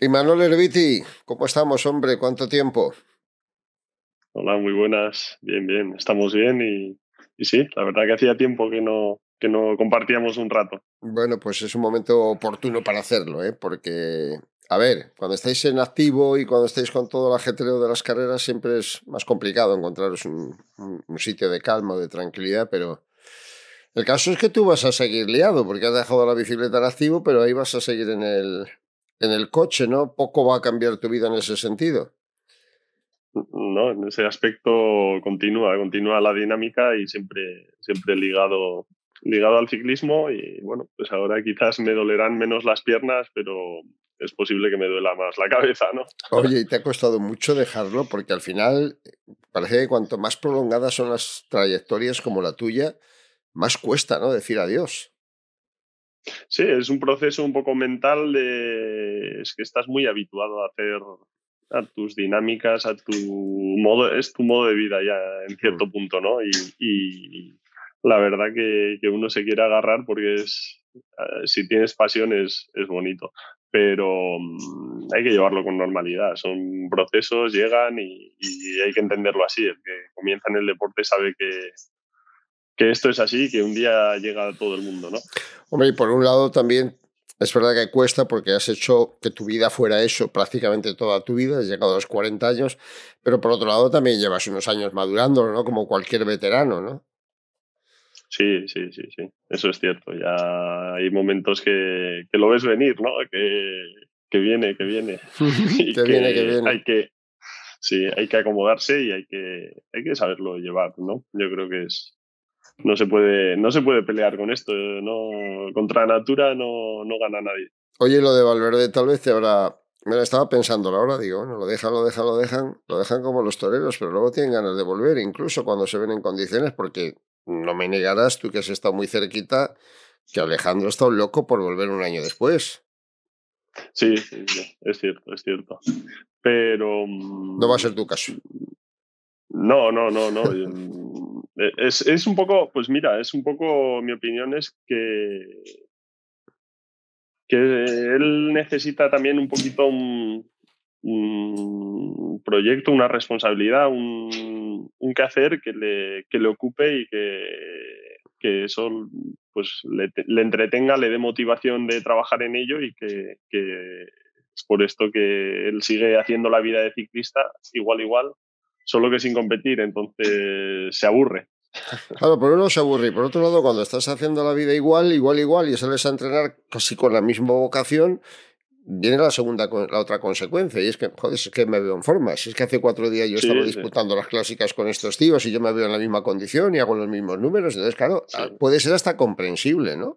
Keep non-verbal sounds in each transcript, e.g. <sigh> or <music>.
Y Manuel ¿cómo estamos, hombre? ¿Cuánto tiempo? Hola, muy buenas. Bien, bien. Estamos bien y, y sí, la verdad que hacía tiempo que no, que no compartíamos un rato. Bueno, pues es un momento oportuno para hacerlo, ¿eh? porque, a ver, cuando estáis en activo y cuando estáis con todo el ajetreo de las carreras, siempre es más complicado encontraros un sitio de calma, de tranquilidad, pero el caso es que tú vas a seguir liado, porque has dejado la bicicleta en activo, pero ahí vas a seguir en el, en el coche, ¿no? Poco va a cambiar tu vida en ese sentido. No, en ese aspecto continúa, continúa la dinámica y siempre, siempre ligado, ligado al ciclismo. Y bueno, pues ahora quizás me dolerán menos las piernas, pero es posible que me duela más la cabeza, ¿no? Oye, y te ha costado mucho dejarlo porque al final parece que cuanto más prolongadas son las trayectorias como la tuya, más cuesta, ¿no? Decir adiós. Sí, es un proceso un poco mental de es que estás muy habituado a hacer a tus dinámicas, a tu modo, es tu modo de vida ya en cierto punto, ¿no? Y, la verdad que, que, uno se quiere agarrar porque es, ah, si tienes pasión es, bonito, pero mm, hay que llevarlo con normalidad, son procesos, llegan y, y hay que entenderlo así, el que comienza en el deporte sabe que, que esto es así, que un día llega a todo el mundo, ¿no? Hombre, y por un lado también es verdad que cuesta porque has hecho que tu vida fuera eso prácticamente toda tu vida, has llegado a los 40 años, pero por otro lado también llevas unos años madurando, ¿no? Como cualquier veterano, ¿no? Sí, sí, sí, sí, eso es cierto. Ya hay momentos que, lo ves venir, ¿no? Que, viene, que viene. que, viene, <laughs> que viene. Hay que, sí, hay que acomodarse y hay que, hay que saberlo llevar, ¿no? Yo creo que es, no se puede, no se puede pelear con esto. No, contra natura no, no gana nadie. Oye, lo de Valverde tal vez te habrá lo estaba pensando ahora, digo, no lo dejan, lo dejan, lo dejan, lo dejan como los toreros, pero luego tienen ganas de volver, incluso cuando se ven en condiciones, porque no me negarás tú que has estado muy cerquita, que Alejandro está un loco por volver un año después. sí, es cierto, es cierto. Pero... No va a mm, ser tu caso. No, no, no, no. Eh, es, un poco, pues mira, es un poco, mi opinión es que, que él necesita también un poquito un, proyecto, una responsabilidad, un, quehacer que le, le ocupe y que, que eso pues le, entretenga, le dé motivación de trabajar en ello y que, que es por esto que él sigue haciendo la vida de ciclista igual igual solo que sin competir, entonces se aburre. Claro, por uno se aburre. y Por otro lado, cuando estás haciendo la vida igual, igual, igual, y sales a entrenar casi con la misma vocación, viene la segunda, la otra consecuencia, y es que, joder, es que me veo en forma. Si es que hace cuatro días yo estaba disputando las clásicas con estos tíos y yo me veo en la misma condición y hago los mismos números, entonces, claro, puede ser hasta comprensible, ¿no?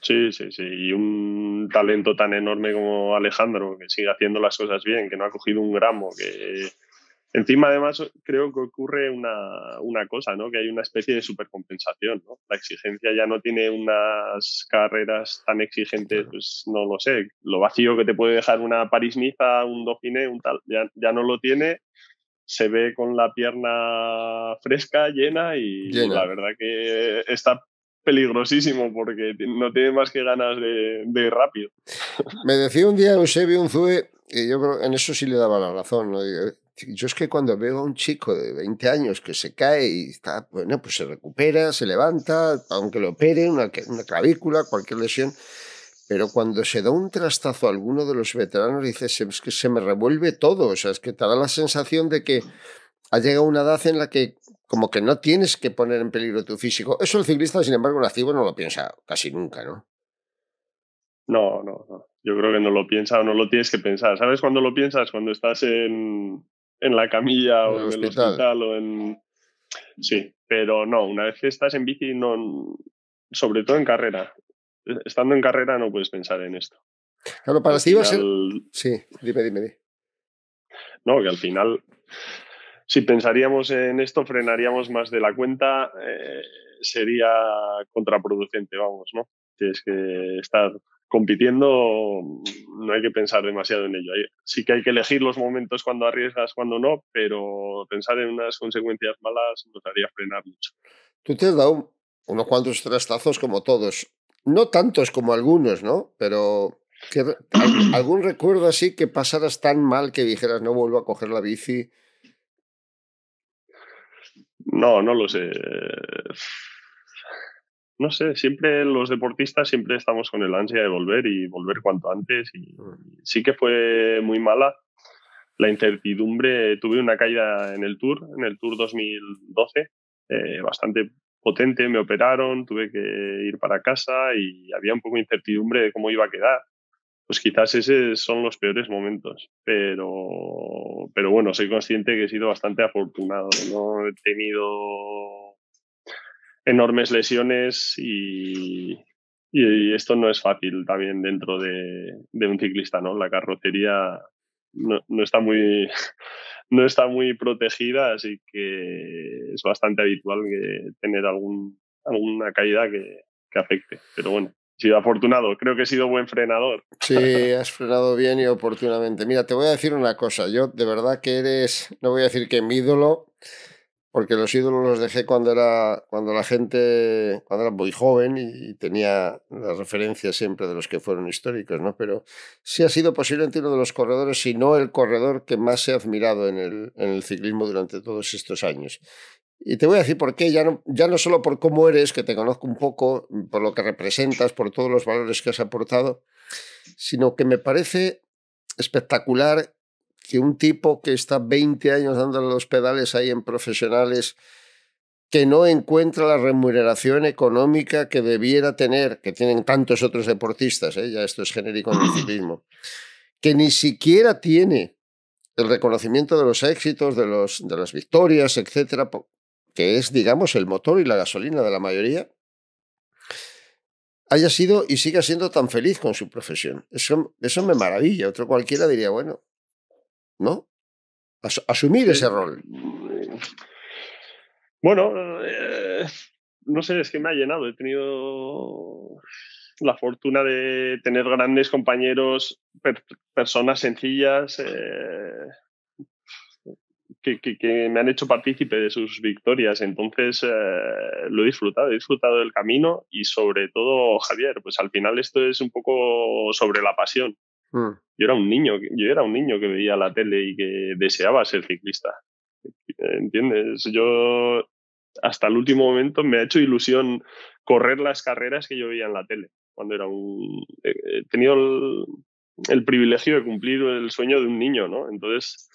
Sí, sí, sí. Y un talento tan enorme como Alejandro, que sigue haciendo las cosas bien, que no ha cogido un gramo, que Encima, además, creo que ocurre una, cosa, ¿no? Que hay una especie de supercompensación, ¿no? La exigencia ya no tiene unas carreras tan exigentes, pues no lo sé. Lo vacío que te puede dejar una paris un Dauphiné, un tal, ya, no lo tiene. Se ve con la pierna fresca, llena y la verdad que está peligrosísimo porque no tiene más que ganas de, de rápido. Me decía un día Eusebio Unzue, y yo creo en eso sí le daba la razón, ¿no? Yo es que cuando veo a un chico de 20 años que se cae y está, bueno, pues se recupera, se levanta, aunque lo opere, una, clavícula, cualquier lesión, pero cuando se da un trastazo a alguno de los veteranos, dices, es que se me revuelve todo, o sea, es que te da la sensación de que ha llegado una edad en la que como que no tienes que poner en peligro tu físico. Eso el ciclista, sin embargo, nacivo no lo piensa casi nunca, ¿no? No, no, no. Yo creo que no lo piensa o no lo tienes que pensar. ¿Sabes cuándo lo piensas? Cuando estás en, en la camilla o en el hospital. o en... Sí, pero no, una vez que estás en bici, no, sobre todo en carrera. Estando en carrera no puedes pensar en esto. Claro, para si a Sí, dime, dime, No, que al final, si pensaríamos en esto, frenaríamos más de la cuenta, eh, sería contraproducente, vamos, ¿no? es que estar compitiendo, no hay que pensar demasiado en ello. Sí que hay que elegir los momentos cuando arriesgas, cuando no, pero pensar en unas consecuencias malas nos haría frenar mucho. Tú te has dado unos cuantos trastazos como todos. No tantos como algunos, ¿no? Pero <clears throat> ¿algún recuerdo así que pasaras tan mal que dijeras no vuelvo a coger la bici? No, no lo sé no sé, siempre los deportistas siempre estamos con el ansia de volver y volver cuanto antes. Y mm. sí que fue muy mala la incertidumbre. Tuve una caída en el Tour, en el Tour 2012, eh, bastante potente. Me operaron, tuve que ir para casa y había un poco de incertidumbre de cómo iba a quedar. Pues quizás esos son los peores momentos, pero, pero bueno, soy consciente que he sido bastante afortunado. No he tenido enormes lesiones y, esto no es fácil también dentro de, un ciclista, ¿no? La carrocería no, está muy, <laughs> no está muy protegida, así que es bastante habitual tener algún, alguna caída que, que afecte. Pero bueno, he sido afortunado, creo que he sido buen frenador. Sí, has frenado bien y oportunamente. Mira, te voy a decir una cosa, yo de verdad que eres, no voy a decir que mi ídolo, porque los ídolos los dejé cuando era cuando la gente cuando era muy joven y, tenía la referencia siempre de los que fueron históricos no pero sí ha sido posiblemente uno de los corredores si no el corredor que más se ha admirado en el, en el ciclismo durante todos estos años y te voy a decir por qué, ya ya no solo por cómo eres, que te conozco un poco, por lo que representas, por todos los valores que has aportado, sino que me parece espectacular que un tipo que está 20 años dando los pedales ahí en profesionales, que no encuentra la remuneración económica que debiera tener, que tienen tantos otros deportistas, ¿eh? ya esto es genérico en el <clears throat> ciclismo, que ni siquiera tiene el reconocimiento de los éxitos, de, los, de las victorias, etcétera, que es, digamos, el motor y la gasolina de la mayoría, haya sido y siga siendo tan feliz con su profesión. Eso, eso me maravilla. Otro cualquiera diría, bueno, ¿no? asumir ese rol. Bueno, eh, no sé, es que me ha llenado. He tenido la fortuna de tener grandes compañeros, personas sencillas, eh, que, me han hecho partícipe de sus victorias. Entonces, eh, lo he disfrutado, he disfrutado del camino y sobre todo, Javier, pues al final esto es un poco sobre la pasión. Mm. Yo era un niño, yo era un niño que veía la tele y que deseaba ser ciclista. ¿Entiendes? Yo hasta el último momento me ha hecho ilusión correr las carreras que yo veía en la tele. Cuando era un. He eh, eh, tenido el, privilegio de cumplir el sueño de un niño, ¿no? Entonces,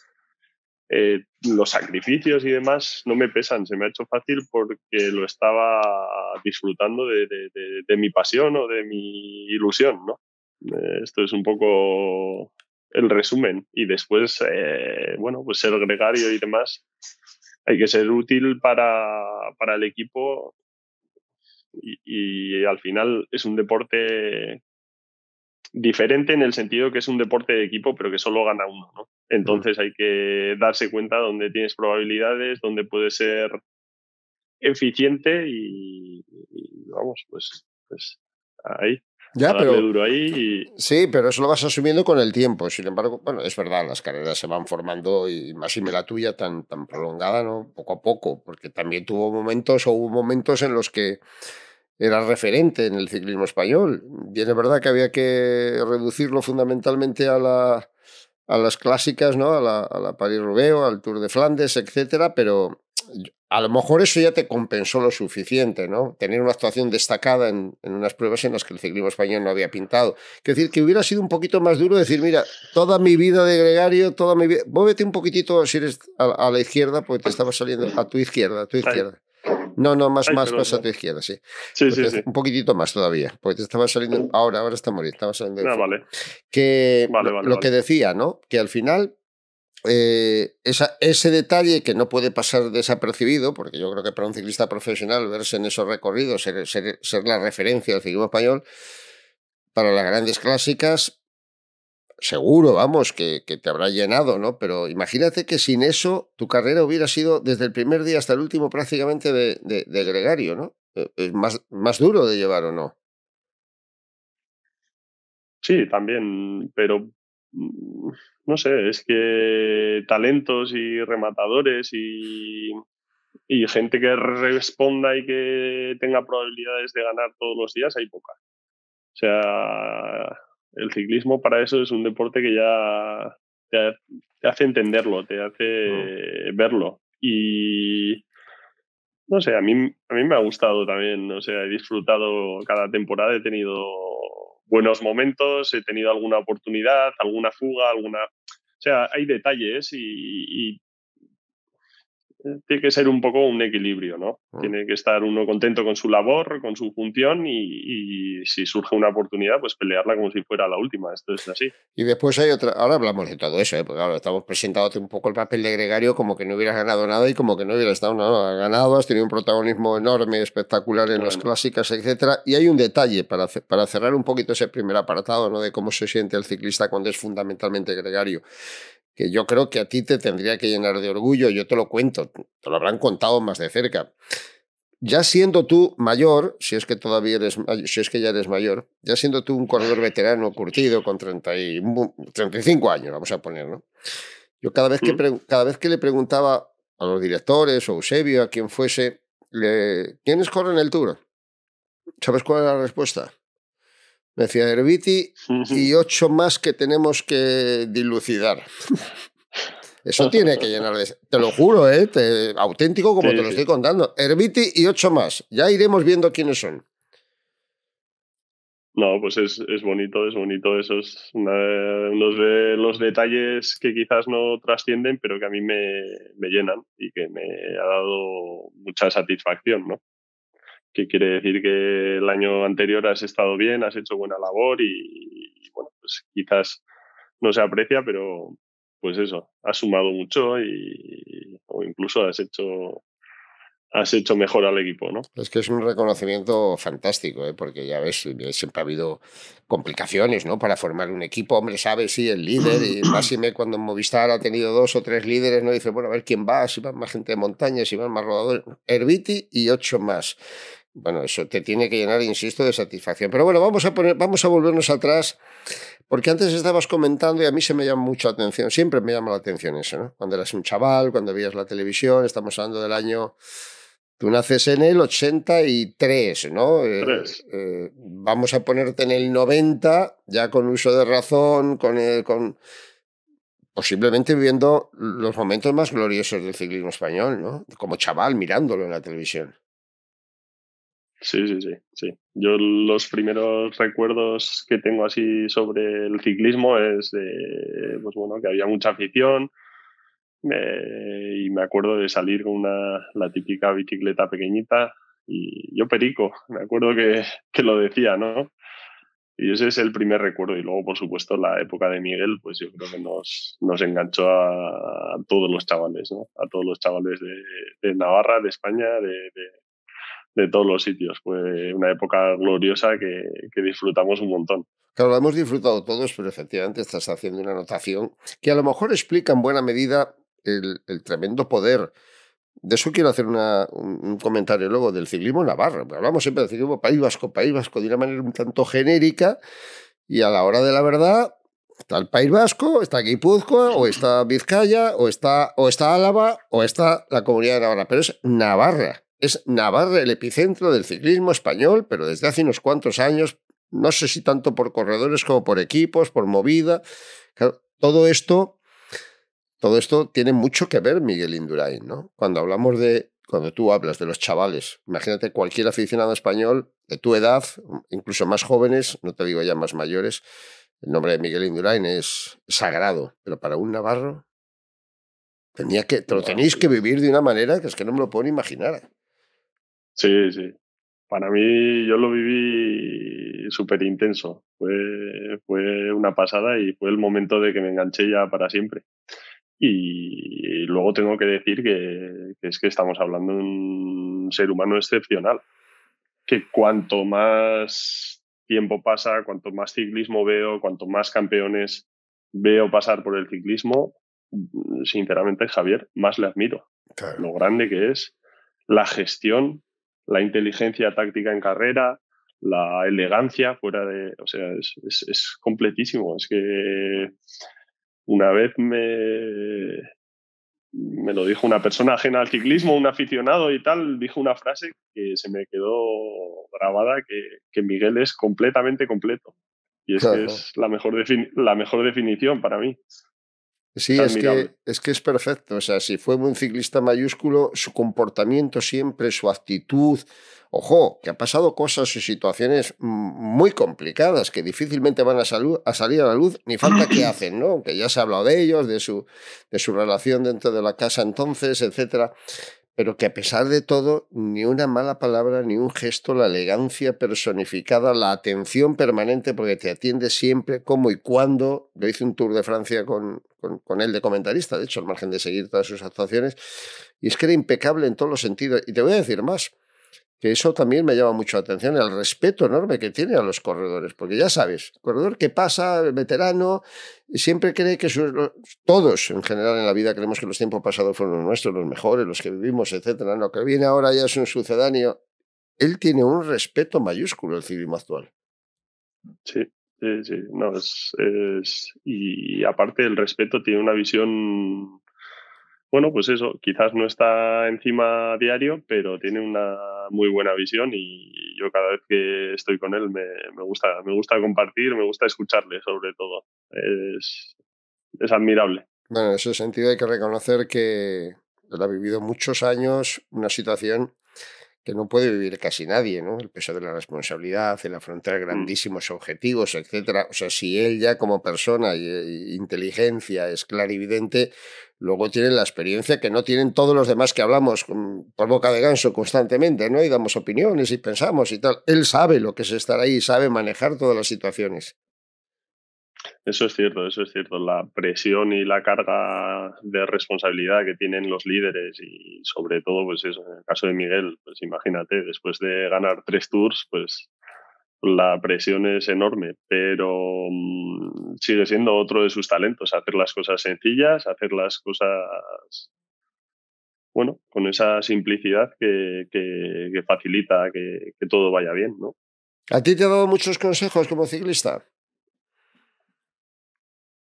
eh, los sacrificios y demás no me pesan, se me ha hecho fácil porque lo estaba disfrutando de, de mi pasión o de mi ilusión, ¿no? Eh, esto es un poco el resumen. Y después, eh, bueno, pues ser gregario y demás. Hay que ser útil para, para el equipo y, al final es un deporte diferente en el sentido que es un deporte de equipo, pero que solo gana uno, Entonces hay que darse cuenta dónde tienes probabilidades, dónde puedes ser eficiente y, vamos, pues, pues ahí. Ya, pero, ahí Sí, pero eso lo vas asumiendo con el tiempo. Sin embargo, bueno, es verdad, las carreras se van formando y más y me la tuya tan, tan prolongada, ¿no? Poco a poco, porque también tuvo momentos o hubo momentos en los que era referente en el ciclismo español. Bien, es verdad que había que reducirlo fundamentalmente a la a las clásicas, ¿no? A la, a la París-Roubaix, al Tour de Flandes, etcétera, pero a lo mejor eso ya te compensó lo suficiente, ¿no? Tener una actuación destacada en, unas pruebas en las que el ciclismo español no había pintado. es decir, que hubiera sido un poquito más duro decir, mira, toda mi vida de gregario, toda mi vida... Móvete un poquitito si eres a, la izquierda, porque te estaba saliendo a tu izquierda, a tu izquierda. No, no, más, más, más a tu izquierda, sí. Sí, pues sí, Un poquitito más todavía, porque te estaba saliendo... Ahora, ahora está morir, estaba saliendo... Ah, vale. Que lo, que decía, ¿no? Que al final eh, ese detalle que no puede pasar desapercibido, porque yo creo que para un ciclista profesional verse en esos recorridos, ser, ser, la referencia del ciclismo español, para las grandes clásicas, seguro, vamos, que, que, te habrá llenado, ¿no? Pero imagínate que sin eso tu carrera hubiera sido desde el primer día hasta el último prácticamente de, de, gregario, ¿no? Es eh, eh, más, más duro de llevar o no. Sí, también, pero mm, no sé, es que talentos y rematadores y, gente que responda y que tenga probabilidades de ganar todos los días, hay poca. O sea, el ciclismo para eso es un deporte que ya te, hace entenderlo, te hace mm. verlo. Y no sé, a mí, a mí me ha gustado también, o sea, he disfrutado cada temporada, he tenido buenos momentos, he tenido alguna oportunidad, alguna fuga, alguna o sea, hay detalles y, y tiene que ser un poco un equilibrio, ¿no? Mm. Tiene que estar uno contento con su labor, con su función y, si surge una oportunidad, pues pelearla como si fuera la última. Esto es así. Y después hay otra. Ahora hablamos de todo eso, ¿eh? porque estamos presentándote un poco el papel de gregario como que no hubiera ganado nada y como que no hubiera estado nada ganado. Has tenido un protagonismo enorme, espectacular en las clásicas, etcétera. Y hay un detalle para, para cerrar un poquito ese primer apartado, ¿no? De cómo se siente el ciclista cuando es fundamentalmente gregario que yo creo que a ti te tendría que llenar de orgullo, yo te lo cuento, te lo habrán contado más de cerca. Ya siendo tú mayor, si es que todavía eres, si es que ya eres mayor, ya siendo tú un corredor veterano curtido con 35 años, vamos a poner, ¿no? Yo cada vez que, cada vez que le preguntaba a los directores o Eusebio, a quien fuese, le, ¿quiénes corren el Tour? ¿Sabes cuál es la respuesta? decía Herbiti, y ocho más que tenemos que dilucidar. <laughs> Eso tiene que llenar de... Te lo juro, ¿eh? auténtico como te lo estoy contando. Herbiti y ocho más. Ya iremos viendo quiénes son. No, pues es, bonito, es bonito. Esos es de los detalles que quizás no trascienden, pero que a mí me, me llenan y que me ha dado mucha satisfacción, ¿no? que quiere decir que el año anterior has estado bien, has hecho buena labor y, bueno, pues quizás no se aprecia, pero pues eso, has sumado mucho y, o incluso has hecho has hecho mejor al equipo, ¿no? Es que es un reconocimiento fantástico, ¿eh? porque ya ves, eh, siempre ha habido complicaciones, ¿no? Para formar un equipo, hombre, sabe, sí, el líder, y <clears throat> más cuando en Movistar ha tenido dos o tres líderes, ¿no? Dice, bueno, a ver quién va, si van más gente de montaña, si van más rodadores, Herbiti y ocho más. Bueno, eso te tiene que llenar, insisto, de satisfacción. Pero bueno, vamos a, poner, vamos a volvernos atrás, porque antes estabas comentando y a mí se me llama mucho la atención, siempre me llama la atención eso, ¿no? Cuando eras un chaval, cuando veías la televisión, estamos hablando del año... Tú naces en el 83, ¿no? Eh, eh, vamos a ponerte en el 90, ya con uso de razón, con, con posiblemente viviendo los momentos más gloriosos del ciclismo español, ¿no? Como chaval mirándolo en la televisión. Sí, sí, sí, sí. Yo los primeros recuerdos que tengo así sobre el ciclismo es de, pues bueno, que había mucha afición y me acuerdo de salir con una, la típica bicicleta pequeñita y yo perico, me acuerdo que, que lo decía, ¿no? Y ese es el primer recuerdo. Y luego, por supuesto, la época de Miguel, pues yo creo que nos, nos enganchó a, todos los chavales, ¿no? A todos los chavales de, Navarra, de España, de, de todos los sitios. Fue una época gloriosa que, que disfrutamos un montón. Claro, lo hemos disfrutado todos, pero efectivamente estás haciendo una anotación que a lo mejor explica en buena medida el, tremendo poder. De eso quiero hacer una, un comentario luego del ciclismo en Navarra. Hablamos siempre del ciclismo País Vasco, País Vasco, de una manera un tanto genérica y a la hora de la verdad está el País Vasco, está Guipúzcoa, o está Vizcaya, o está, o está Álava, o está la Comunidad de Navarra. Pero es Navarra es Navarra el epicentro del ciclismo español, pero desde hace unos cuantos años, no sé si tanto por corredores como por equipos, por movida. todo esto, todo esto tiene mucho que ver, Miguel Indurain, ¿no? Cuando hablamos de, cuando tú hablas de los chavales, imagínate cualquier aficionado español de tu edad, incluso más jóvenes, no te digo ya más mayores, el nombre de Miguel Indurain es sagrado, pero para un navarro tenía que, te lo tenéis que vivir de una manera que es que no me lo puedo imaginar. Sí, sí. Para mí yo lo viví súper intenso. Fue, fue una pasada y fue el momento de que me enganché ya para siempre. Y luego tengo que decir que, es que estamos hablando de un ser humano excepcional, que cuanto más tiempo pasa, cuanto más ciclismo veo, cuanto más campeones veo pasar por el ciclismo, sinceramente Javier, más le admiro. Lo grande que es, la gestión, la inteligencia táctica en carrera, la elegancia fuera de... O sea, es, completísimo. Es que una vez me, me lo dijo una persona ajena al ciclismo, un aficionado y tal, dijo una frase que se me quedó grabada, que, Miguel es completamente completo. Y es que es la mejor, la mejor definición para mí. Sí, es que, es que, es perfecto. O sea, si fue un ciclista mayúsculo, su comportamiento siempre, su actitud. Ojo, que ha pasado cosas y situaciones muy complicadas que difícilmente van a, salir a la luz, ni falta que <clears throat> hacen, ¿no? Que ya se ha hablado de ellos, de su, de su relación dentro de la casa entonces, etcétera pero que a pesar de todo, ni una mala palabra, ni un gesto, la elegancia personificada, la atención permanente, porque te atiende siempre, cómo y cuándo. Yo hice un tour de Francia con, con, él de comentarista, de hecho, al margen de seguir todas sus actuaciones, y es que era impecable en todos los sentidos. Y te voy a decir más, que eso también me llama mucho la atención, el respeto enorme que tiene a los corredores, porque ya sabes, corredor que pasa, el veterano, siempre cree que todos en general en la vida creemos que los tiempos pasados fueron los nuestros, los mejores, los que vivimos, etcétera. Lo que viene ahora ya es un sucedáneo. Él tiene un respeto mayúsculo el ciclismo actual. Sí, sí, sí. y aparte el respeto tiene una visión bueno, pues eso, quizás no está encima diario, pero tiene una muy buena visión y yo cada vez que estoy con él me, gusta, me gusta compartir, me gusta escucharle sobre todo. Es, es admirable. Bueno, en ese sentido hay que reconocer que él ha vivido muchos años una situación que no puede vivir casi nadie, ¿no? El peso de la responsabilidad, el afrontar mm. grandísimos objetivos, etcétera. O sea, si él ya como persona y, e, y inteligencia es clarividente, Luego tienen la experiencia que no tienen todos los demás que hablamos mm, por boca de ganso constantemente, ¿no? Y damos opiniones y pensamos y tal. Él sabe lo que es estar ahí, sabe manejar todas las situaciones. Eso es cierto, eso es cierto. La presión y la carga de responsabilidad que tienen los líderes y sobre todo, pues eso, en el caso de Miguel, pues imagínate, después de ganar tres tours, pues la presión es enorme, pero mm, sigue siendo otro de sus talentos, hacer las cosas sencillas, hacer las cosas, bueno, con esa simplicidad que, que, facilita que, que, todo vaya bien, ¿no? ¿A ti te ha dado muchos consejos como ciclista?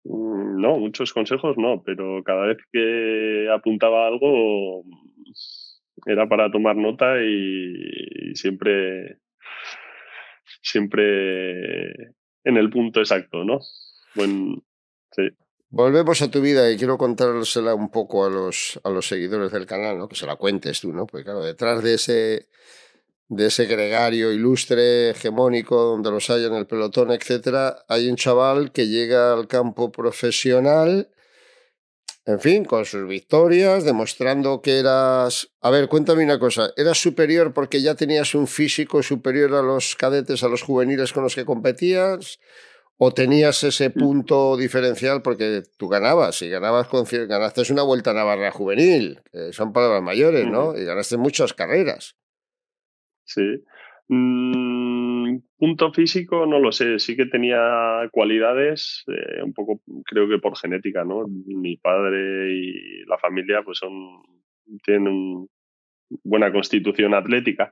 Mm, no, muchos consejos no, pero cada vez que apuntaba algo mm, era para tomar nota y siempre siempre en el punto exacto, ¿no? sí. Volvemos a tu vida y quiero contársela un poco a los, a los seguidores del canal, ¿no? Que se la cuentes tú, ¿no? Porque claro, detrás de ese, de ese gregario ilustre, hegemónico, donde los hay en el pelotón, etcétera, hay un chaval que llega al campo profesional en fin, con sus victorias, demostrando que eras... A ver, cuéntame una cosa, ¿eras superior porque ya tenías un físico superior a los cadetes, a los juveniles con los que competías? ¿O tenías ese mm. punto diferencial porque tú ganabas y ganabas con, ganaste una vuelta a Navarra juvenil? son palabras mayores, ¿no? Y ganaste muchas carreras. Sí. Mm, punto físico, no lo sé. Sí que tenía cualidades, eh, un poco creo que por genética, ¿no? Mi padre y la familia, pues son. tienen buena constitución atlética.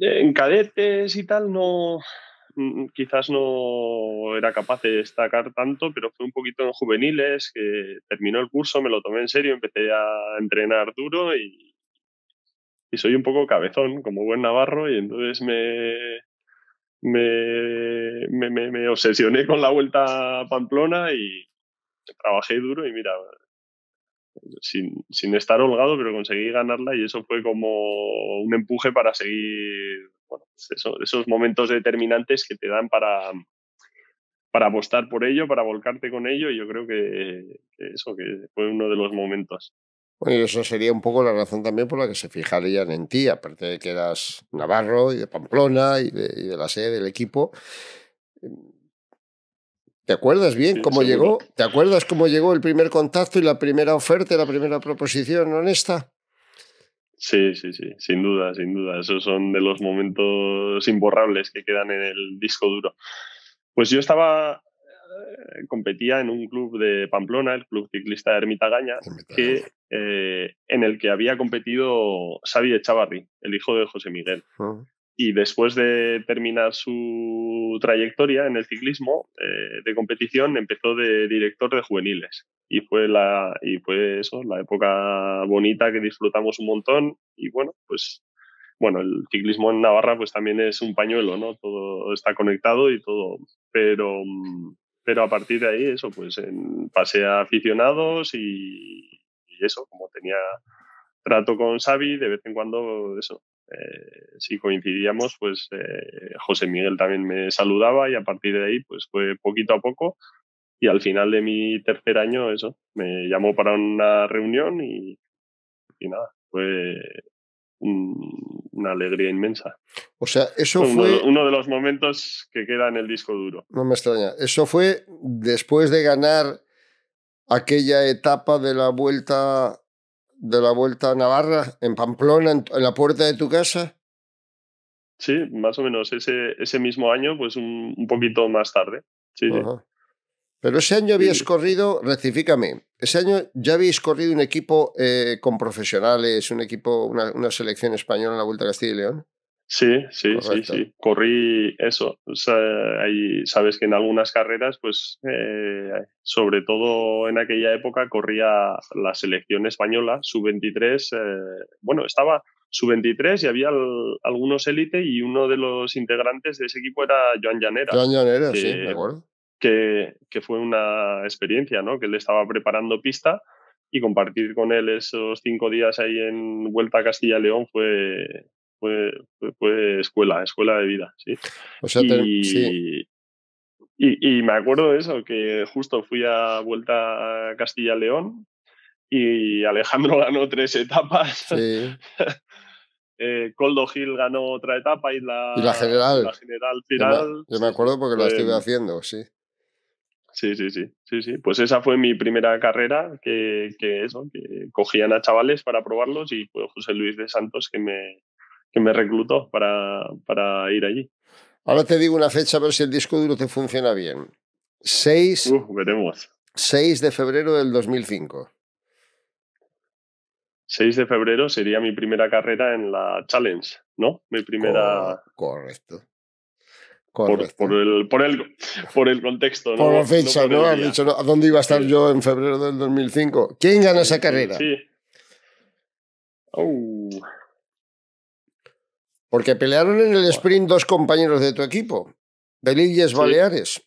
En cadetes y tal, no. Mm, mm, quizás no era capaz de destacar tanto, pero fue un poquito en juveniles que terminó el curso, me lo tomé en serio, empecé a entrenar duro y, y soy un poco cabezón, como buen navarro, y entonces me, me, obsesioné con la vuelta a Pamplona y trabajé duro y mira, sin, sin, estar holgado, pero conseguí ganarla y eso fue como un empuje para seguir pues esos momentos determinantes que te dan para, para apostar por ello, para volcarte con ello. Y yo creo que, que, eso que fue uno de los momentos y eso sería un poco la razón también por la que se fijarían en ti, aparte de que eras Navarro y de Pamplona y de, la sede del equipo. ¿Te acuerdas bien cómo llegó? ¿Te acuerdas cómo llegó el primer contacto y la primera oferta, la primera proposición honesta? Sí, sí, sí, sin duda, sin duda. Esos son de los momentos imborrables que quedan en el disco duro. Pues yo estaba eh, competía en un club de Pamplona, el Club Ciclista de Gaña, que, eh, en el que había competido Xavi Echavarri, el hijo de José Miguel. Ah. Y después de terminar su trayectoria en el ciclismo eh, de competición, empezó de director de juveniles. Y fue, la, y fue eso, la época bonita que disfrutamos un montón. Y bueno, pues bueno, el ciclismo en Navarra pues también es un pañuelo, ¿no? Todo está conectado y todo, pero mm, pero a partir de ahí, eso, pues pasé a aficionados y, eso, como tenía trato con Xavi, de vez en cuando, eso, eh, si coincidíamos, pues eh, José Miguel también me saludaba y a partir de ahí, pues fue poquito a poco. Y al final de mi tercer año, eso, me llamó para una reunión y, y nada, pues una alegría inmensa. O sea, eso fue... Uno de los momentos que queda en el disco duro. No me extraña. Eso fue después de ganar aquella etapa de la vuelta de la vuelta a Navarra en Pamplona, en, la puerta de tu casa. Sí, más o menos ese, ese mismo año, pues un, un poquito más tarde. Sí, sí. Pero ese año habías corrido, rectifícame, ese año ya habéis corrido un equipo eh, con profesionales, un equipo, una, selección española en la Vuelta a Castilla y León. Sí, sí, sí, sí. Corrí eso. sea, ahí, sabes que en algunas carreras, pues, eh, sobre todo en aquella época, corría la selección española, sub-23. Eh, bueno, estaba sub-23 y había algunos élite y uno de los integrantes de ese equipo era Joan Llanera. Joan Llanera, sí, de acuerdo que, fue una experiencia, ¿no? Que él estaba preparando pista y compartir con él esos cinco días ahí en Vuelta a Castilla y León fue, fue, fue, escuela, escuela de vida, sí. O sea, y, Y, y, me acuerdo de eso, que justo fui a Vuelta a Castilla y León y Alejandro <laughs> ganó tres etapas. Sí. <laughs> Eh, Coldo Gil ganó otra etapa y la, la general. La general final. Yo me, acuerdo porque lo estuve haciendo, sí. Sí, sí, sí, sí, sí. Pues esa fue mi primera carrera que, eso, que cogían a chavales para probarlos y fue José Luis de Santos que me, que me reclutó para, para ir allí. Ahora te digo una fecha a ver si el disco duro te funciona bien. 6, veremos. 6 de febrero del 2005. 6 de febrero sería mi primera carrera en la Challenge, ¿no? Mi primera. Correcto. Por, el, por, el, por el contexto. Por la fecha, ¿no? dónde iba a estar yo en febrero del 2005? ¿Quién gana esa carrera? Sí. Oh. Porque pelearon en el sprint dos compañeros de tu equipo, Belilles Baleares.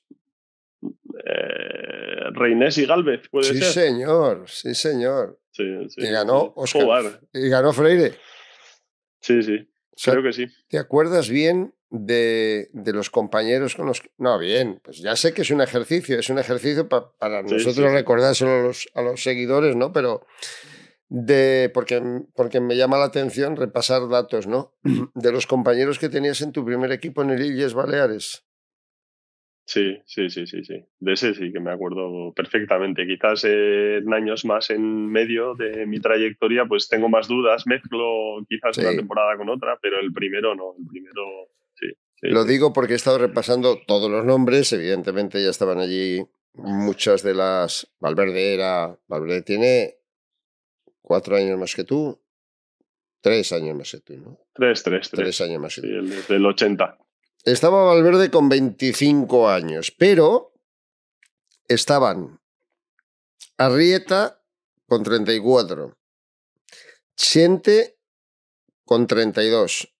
Eh, Reinés y Galvez, puede sí, ser. Señor, sí, señor, sí, señor. Y ganó Oscar. Y ganó Freire. Sí, sí. Creo que sí. ¿Te acuerdas bien de, de, los compañeros con los... No, bien, pues ya sé que es un ejercicio, es un ejercicio para nosotros recordar recordárselo a los, a los, seguidores, ¿no? Pero de porque, porque me llama la atención repasar datos, ¿no? <clears throat> De los compañeros que tenías en tu primer equipo en el Illes Baleares. Sí, sí, sí, sí, sí. De ese sí que me acuerdo perfectamente. Quizás en años más en medio de mi trayectoria, pues tengo más dudas, mezclo quizás una temporada con otra, pero el primero no. El primero lo digo porque he estado repasando todos los nombres, evidentemente ya estaban allí muchas de las... Valverde era... Valverde tiene cuatro años más que tú, tres años más que tú, ¿no? Tres, tres, tres. Tres años más que tú. Sí, el, del 80. Estaba Valverde con 25 años, pero estaban Arrieta con 34, Chente con 32,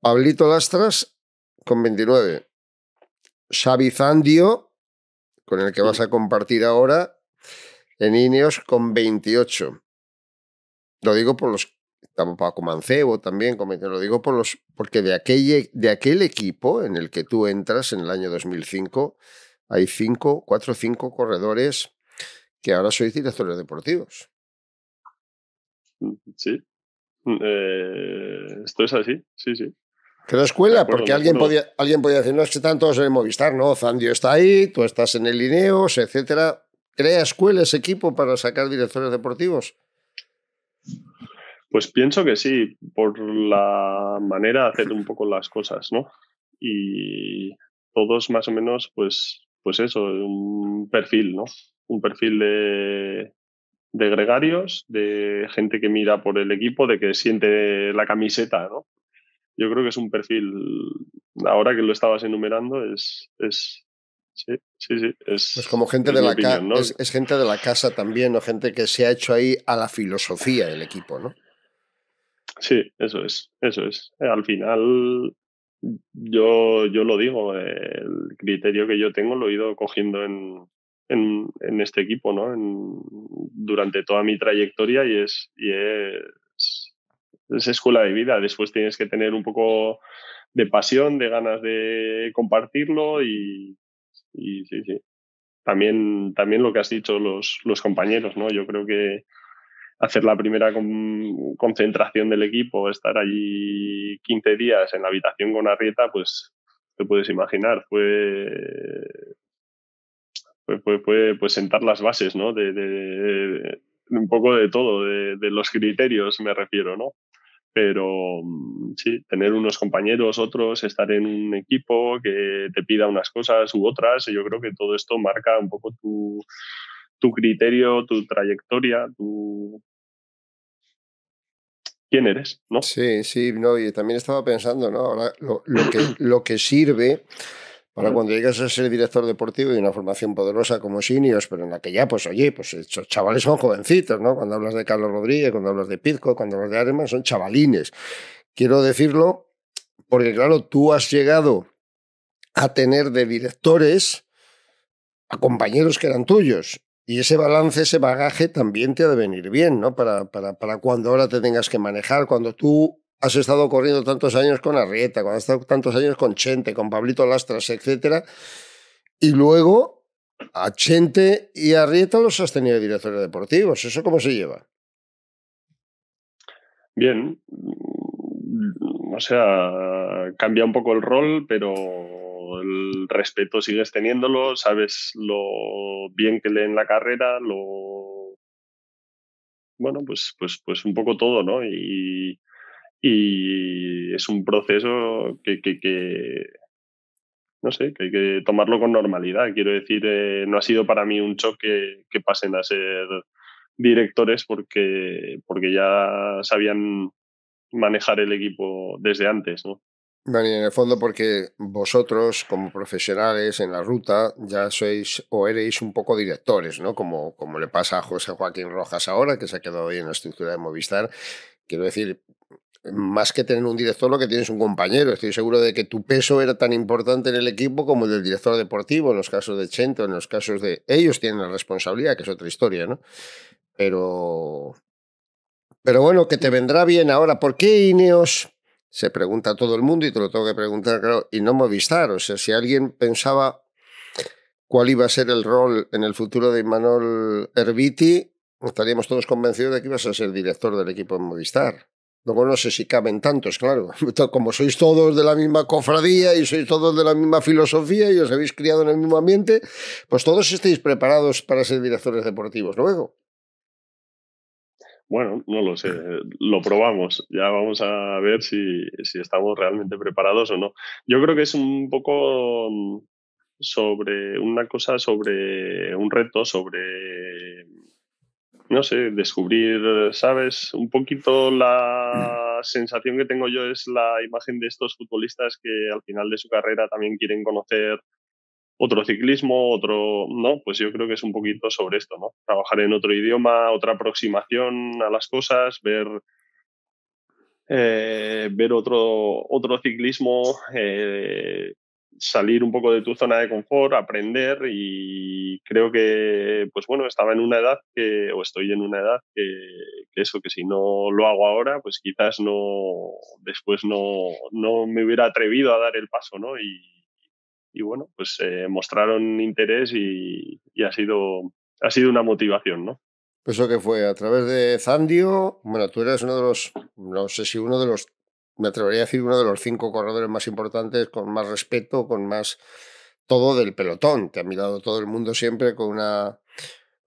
Pablito Lastras con 29. Xavi Zandio, con el que vas a compartir ahora, en Ineos con 28. Lo digo por los Paco Mancebo también, lo digo por los, porque de aquel, de aquel equipo en el que tú entras en el año 2005, hay cinco, cuatro o cinco corredores que ahora sois directores deportivos. Sí, eh, esto es así, sí, sí. ¿Crea escuela, porque alguien podía, alguien podía decir, no, es que están todos en el Movistar, no, Zandio está ahí, tú estás en el Ineos, etcétera. ¿Crea escuela ese equipo para sacar directores deportivos? Pues pienso que sí, por la manera de hacer un poco las cosas, ¿no? Y todos más o menos, pues, pues eso, un perfil, ¿no? Un perfil de, de gregarios, de gente que mira por el equipo, de que siente la camiseta, ¿no? yo creo que es un perfil, ahora que lo estabas enumerando, es, es sí, sí, sí. Es, como gente de la casa es, gente de la casa también, o gente que se ha hecho ahí a la filosofía del equipo, ¿no? Sí, eso es, eso es. Eh, al final, yo, yo lo digo, el criterio que yo tengo lo he ido cogiendo en, en, este equipo, ¿no? durante toda mi trayectoria y es, y es es escuela de vida. Después tienes que tener un poco de pasión, de ganas de compartirlo y, y sí, sí. También, también lo que has dicho los, los compañeros, ¿no? Yo creo que hacer la primera concentración del equipo, estar allí 15 días en la habitación con Arrieta, pues te puedes imaginar, fue fue, fue, pues sentar las bases, ¿no? De, un poco de todo, de, de, los criterios me refiero, ¿no? pero mm, sí, tener unos compañeros, otros, estar en un equipo que te pida unas cosas u otras, yo creo que todo esto marca un poco tu, tu criterio, tu trayectoria, tu... ¿Quién eres? ¿no? Sí, sí, no, y también estaba pensando, ¿no? Ahora, lo que, lo que sirve para cuando llegas a ser director deportivo y una formación poderosa como Sinios, pero en la que ya, pues oye, pues estos chavales son jovencitos, ¿no? Cuando hablas de Carlos Rodríguez, cuando hablas de Pizco, cuando hablas de Areman, son chavalines. Quiero decirlo porque, claro, tú has llegado a tener de directores a compañeros que eran tuyos. Y ese balance, ese bagaje también te ha de venir bien, ¿no? Para, para, para cuando ahora te tengas que manejar, cuando tú has estado corriendo tantos años con Arrieta, cuando has estado tantos años con Chente, con Pablito Lastras, etcétera, y luego a Chente y a Arrieta los has tenido directores deportivos. ¿Eso cómo se lleva? Bien, o sea, cambia un poco el rol, pero el respeto sigues teniéndolo, sabes lo bien que leen la carrera, lo bueno, pues, pues, pues un poco todo, ¿no? Y, y es un proceso que, no sé, que hay que tomarlo con normalidad. Quiero decir, eh, no ha sido para mí un choque que pasen a ser directores porque, porque ya sabían manejar el equipo desde antes, ¿no? Bueno, en el fondo porque vosotros como profesionales en la ruta ya sois o eréis un poco directores, ¿no? Como, como le pasa a José Joaquín Rojas ahora, que se ha quedado hoy en la estructura de Movistar. Quiero decir, más que tener un director, lo que tienes un compañero. Estoy seguro de que tu peso era tan importante en el equipo como el del director deportivo, en los casos de Chento, en los casos de... Ellos tienen la responsabilidad, que es otra historia, ¿no? Pero... Pero bueno, que te vendrá bien ahora. ¿Por qué Ineos? Se pregunta todo el mundo y te lo tengo que preguntar, claro, y no Movistar. O sea, si alguien pensaba cuál iba a ser el rol en el futuro de Manuel Erviti, estaríamos todos convencidos de que ibas a ser director del equipo de Movistar. Luego no sé si caben tantos, claro. <laughs> Como sois todos de la misma cofradía y sois todos de la misma filosofía y os habéis criado en el mismo ambiente, pues todos estáis preparados para ser directores deportivos luego. Bueno, no lo sé, lo probamos, ya vamos a ver si, si estamos realmente preparados o no. Yo creo que es un poco mm, sobre una cosa, sobre un reto, sobre no sé, descubrir, ¿sabes? Un poquito la sensación que tengo yo es la imagen de estos futbolistas que al final de su carrera también quieren conocer otro ciclismo, otro, ¿no? Pues yo creo que es un poquito sobre esto, ¿no? Trabajar en otro idioma, otra aproximación a las cosas, ver eh, ver otro, otro ciclismo, eh, salir un poco de tu zona de confort, aprender y creo que, pues bueno, estaba en una edad que, o estoy en una edad que, eso, que si no lo hago ahora, pues quizás no, después no, no me hubiera atrevido a dar el paso, ¿no? Y, bueno, pues eh, mostraron interés y, ha, sido, ha sido una motivación, ¿no? Pues eso que fue a través de Zandio, bueno, tú eres uno de los, no sé si uno de los me atrevería a decir, uno de los cinco corredores más importantes, con más respeto, con más todo del pelotón. Te ha mirado todo el mundo siempre con una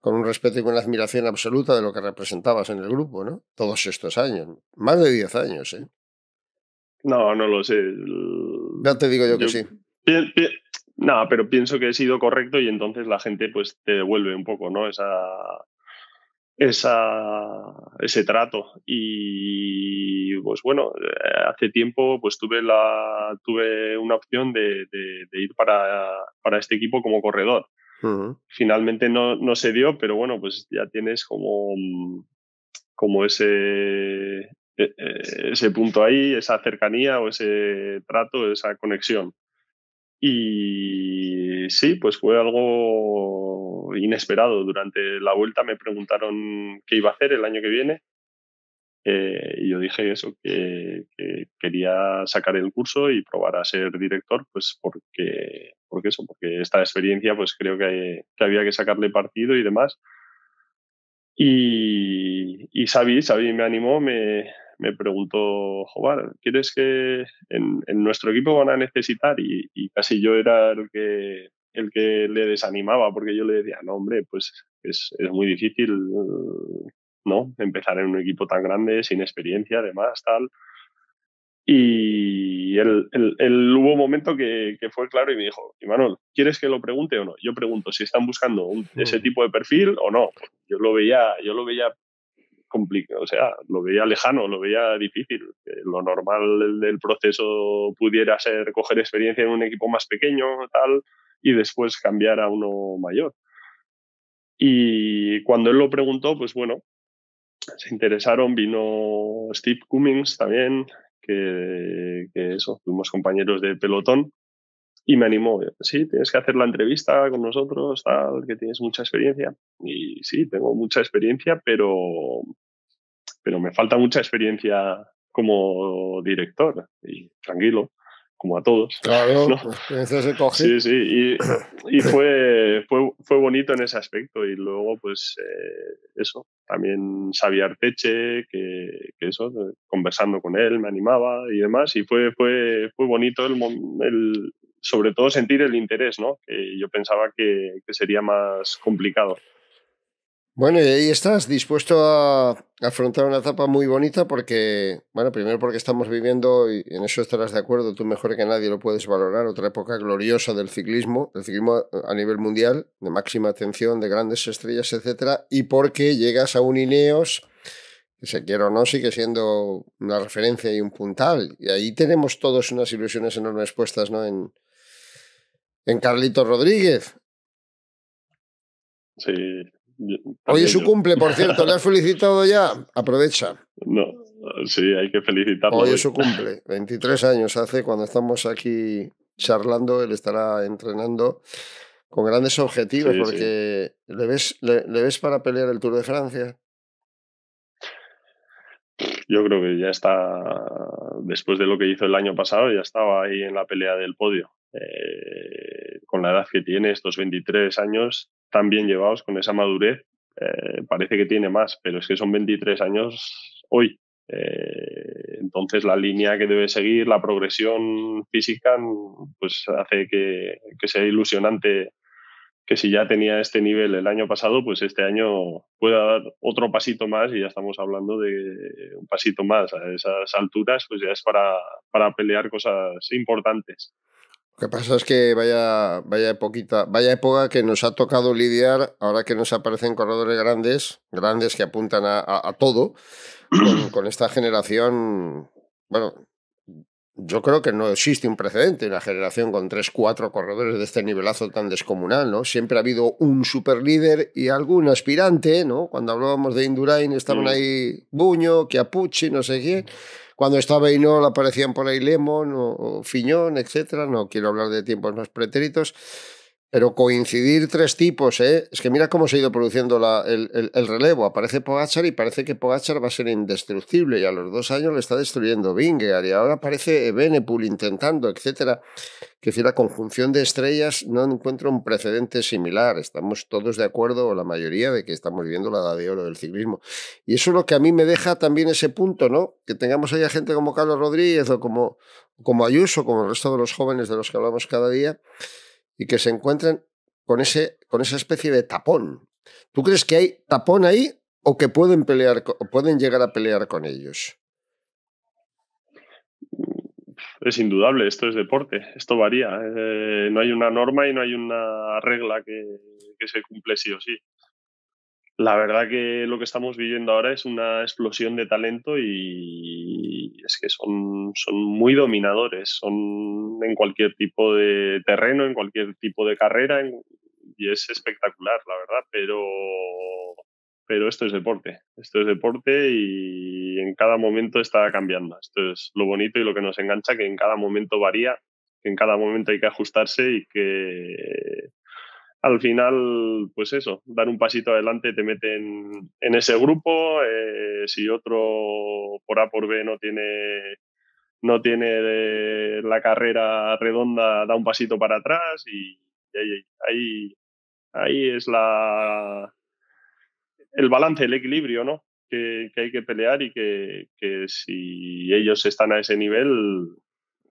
con un respeto y con una admiración absoluta de lo que representabas en el grupo, ¿no? Todos estos años, más de diez años, ¿eh? No, no lo sé. Ya te digo yo, que sí. No, pero pienso que he sido correcto y entonces la gente pues te devuelve un poco, ¿no? Esa, ese trato. Y pues bueno, eh, hace tiempo pues tuve, la, tuve una opción de, ir para, este equipo como corredor. Finalmente no, no, se dio, pero bueno, pues ya tienes como, como ese, e, e, ese punto ahí, esa cercanía o ese trato, esa conexión. Y sí, pues fue algo inesperado. Durante la vuelta me preguntaron qué iba a hacer el año que viene. Eh, y yo dije eso, que, quería sacar el curso y probar a ser director, pues porque, porque eso, porque esta experiencia pues creo que, había que sacarle partido y demás. Y, y sabi Xavi me animó, me, me preguntó, Jovar, ¿quieres que en, nuestro equipo van a necesitar? Y, casi yo era el que, el que le desanimaba, porque yo le decía, no, hombre, pues es, muy difícil, ¿no? Empezar en un equipo tan grande, sin experiencia, además, tal. Y el hubo un momento que, fue claro y me dijo, Manuel ¿quieres que lo pregunte o no? Yo pregunto si están buscando ese tipo de perfil o no. Yo lo veía, yo lo veía complicado, o sea, lo veía lejano, lo veía difícil. Lo normal del proceso pudiera ser coger experiencia en un equipo más pequeño, tal, y después cambiar a uno mayor. Y cuando él lo preguntó, pues bueno, se interesaron, vino Steve Cummings también, que, que eso, fuimos compañeros de pelotón y me animó, sí, tienes que hacer la entrevista con nosotros, tal, que tienes mucha experiencia. Y sí, tengo mucha experiencia, pero, pero me falta mucha experiencia como director. Y tranquilo, como a todos. Claro, <laughs> ¿no? Pues sí, sí, y, fue, fue, bonito en ese aspecto. Y luego, pues, eh, eso, también sabía Arteche, que, eso, conversando con él, me animaba y demás. Y fue, fue, fue bonito el, el, sobre todo sentir el interés, ¿no? Que yo pensaba que, sería más complicado. Bueno, y ahí estás, dispuesto a afrontar una etapa muy bonita porque, bueno, primero porque estamos viviendo, y en eso estarás de acuerdo, tú mejor que nadie lo puedes valorar, otra época gloriosa del ciclismo, del ciclismo a nivel mundial, de máxima atención, de grandes estrellas, etcétera, y porque llegas a un Ineos, que se quiera o no, sigue siendo una referencia y un puntal, y ahí tenemos todos unas ilusiones enormes puestas, ¿no?, en, en Carlito Rodríguez. Sí. Hoy es su cumple, por cierto. ¿Le has <laughs> felicitado ya? Aprovecha. No, sí, hay que felicitarlo. Hoy es su cumple. 23 años hace. Cuando estamos aquí charlando, él estará entrenando con grandes objetivos, porque ¿le, ves, ¿le ves para pelear el Tour de Francia? yo creo que ya está, después de lo que hizo el año pasado, ya estaba ahí en la pelea del podio. Eh, con la edad que tiene, estos 23 años, tan bien llevados, con esa madurez, eh, parece que tiene más, pero es que son 23 años hoy. Eh, entonces la línea que debe seguir, la progresión física, pues hace que, que sea ilusionante que si ya tenía este nivel el año pasado, pues este año pueda dar otro pasito más y ya estamos hablando de un pasito más. A esas alturas, pues ya es para, para pelear cosas importantes. Lo que pasa es que vaya, vaya, poquita, vaya época que nos ha tocado lidiar, ahora que nos aparecen corredores grandes, grandes que apuntan a, todo, <clears throat> con, esta generación, bueno, yo creo que no existe un precedente, una generación con tres, cuatro corredores de este nivelazo tan descomunal, ¿no? Siempre ha habido un superlíder y algún aspirante, ¿no? Cuando hablábamos de Indurain estaban ahí Buño, Chiapucci, no sé quién cuando estaba Inol aparecían por ahí Lemon o, Fiñón, etcétera. No quiero hablar de tiempos más pretéritos. Pero coincidir tres tipos, ¿eh? Es que mira cómo se ha ido produciendo la, el, relevo. Aparece Pogachar y parece que Pogachar va a ser indestructible y a los dos años le está destruyendo Vingegaard y ahora aparece Benepul intentando, etcétera. Que si la conjunción de estrellas no encuentra un precedente similar. Estamos todos de acuerdo, o la mayoría, de que estamos viviendo la edad de oro del ciclismo. Y eso es lo que a mí me deja también ese punto, ¿no? Que tengamos ahí a gente como Carlos Rodríguez o como, como Ayuso, como el resto de los jóvenes de los que hablamos cada día y que se encuentren con, ese, con esa especie de tapón. ¿Tú crees que hay tapón ahí o que pueden, pelear, pueden llegar a pelear con ellos? Mm, es indudable, esto es deporte, esto varía. Eh, no hay una norma y no hay una regla que se cumple sí o sí la verdad que lo que estamos viviendo ahora es una explosión de talento y es que son, son muy dominadores, son en cualquier tipo de terreno, en cualquier tipo de carrera y es espectacular, la verdad, pero, pero esto es deporte, esto es deporte y en cada momento está cambiando. Esto es lo bonito y lo que nos engancha, que en cada momento varía, que en cada momento hay que ajustarse y que al final, pues eso, dar un pasito adelante, te meten en ese grupo, eh, si otro por A por B no tiene no tiene eh, la carrera redonda, da un pasito para atrás y, ahí, ahí, es la el balance, el equilibrio, ¿no? Que, hay que pelear y que si ellos están a ese nivel,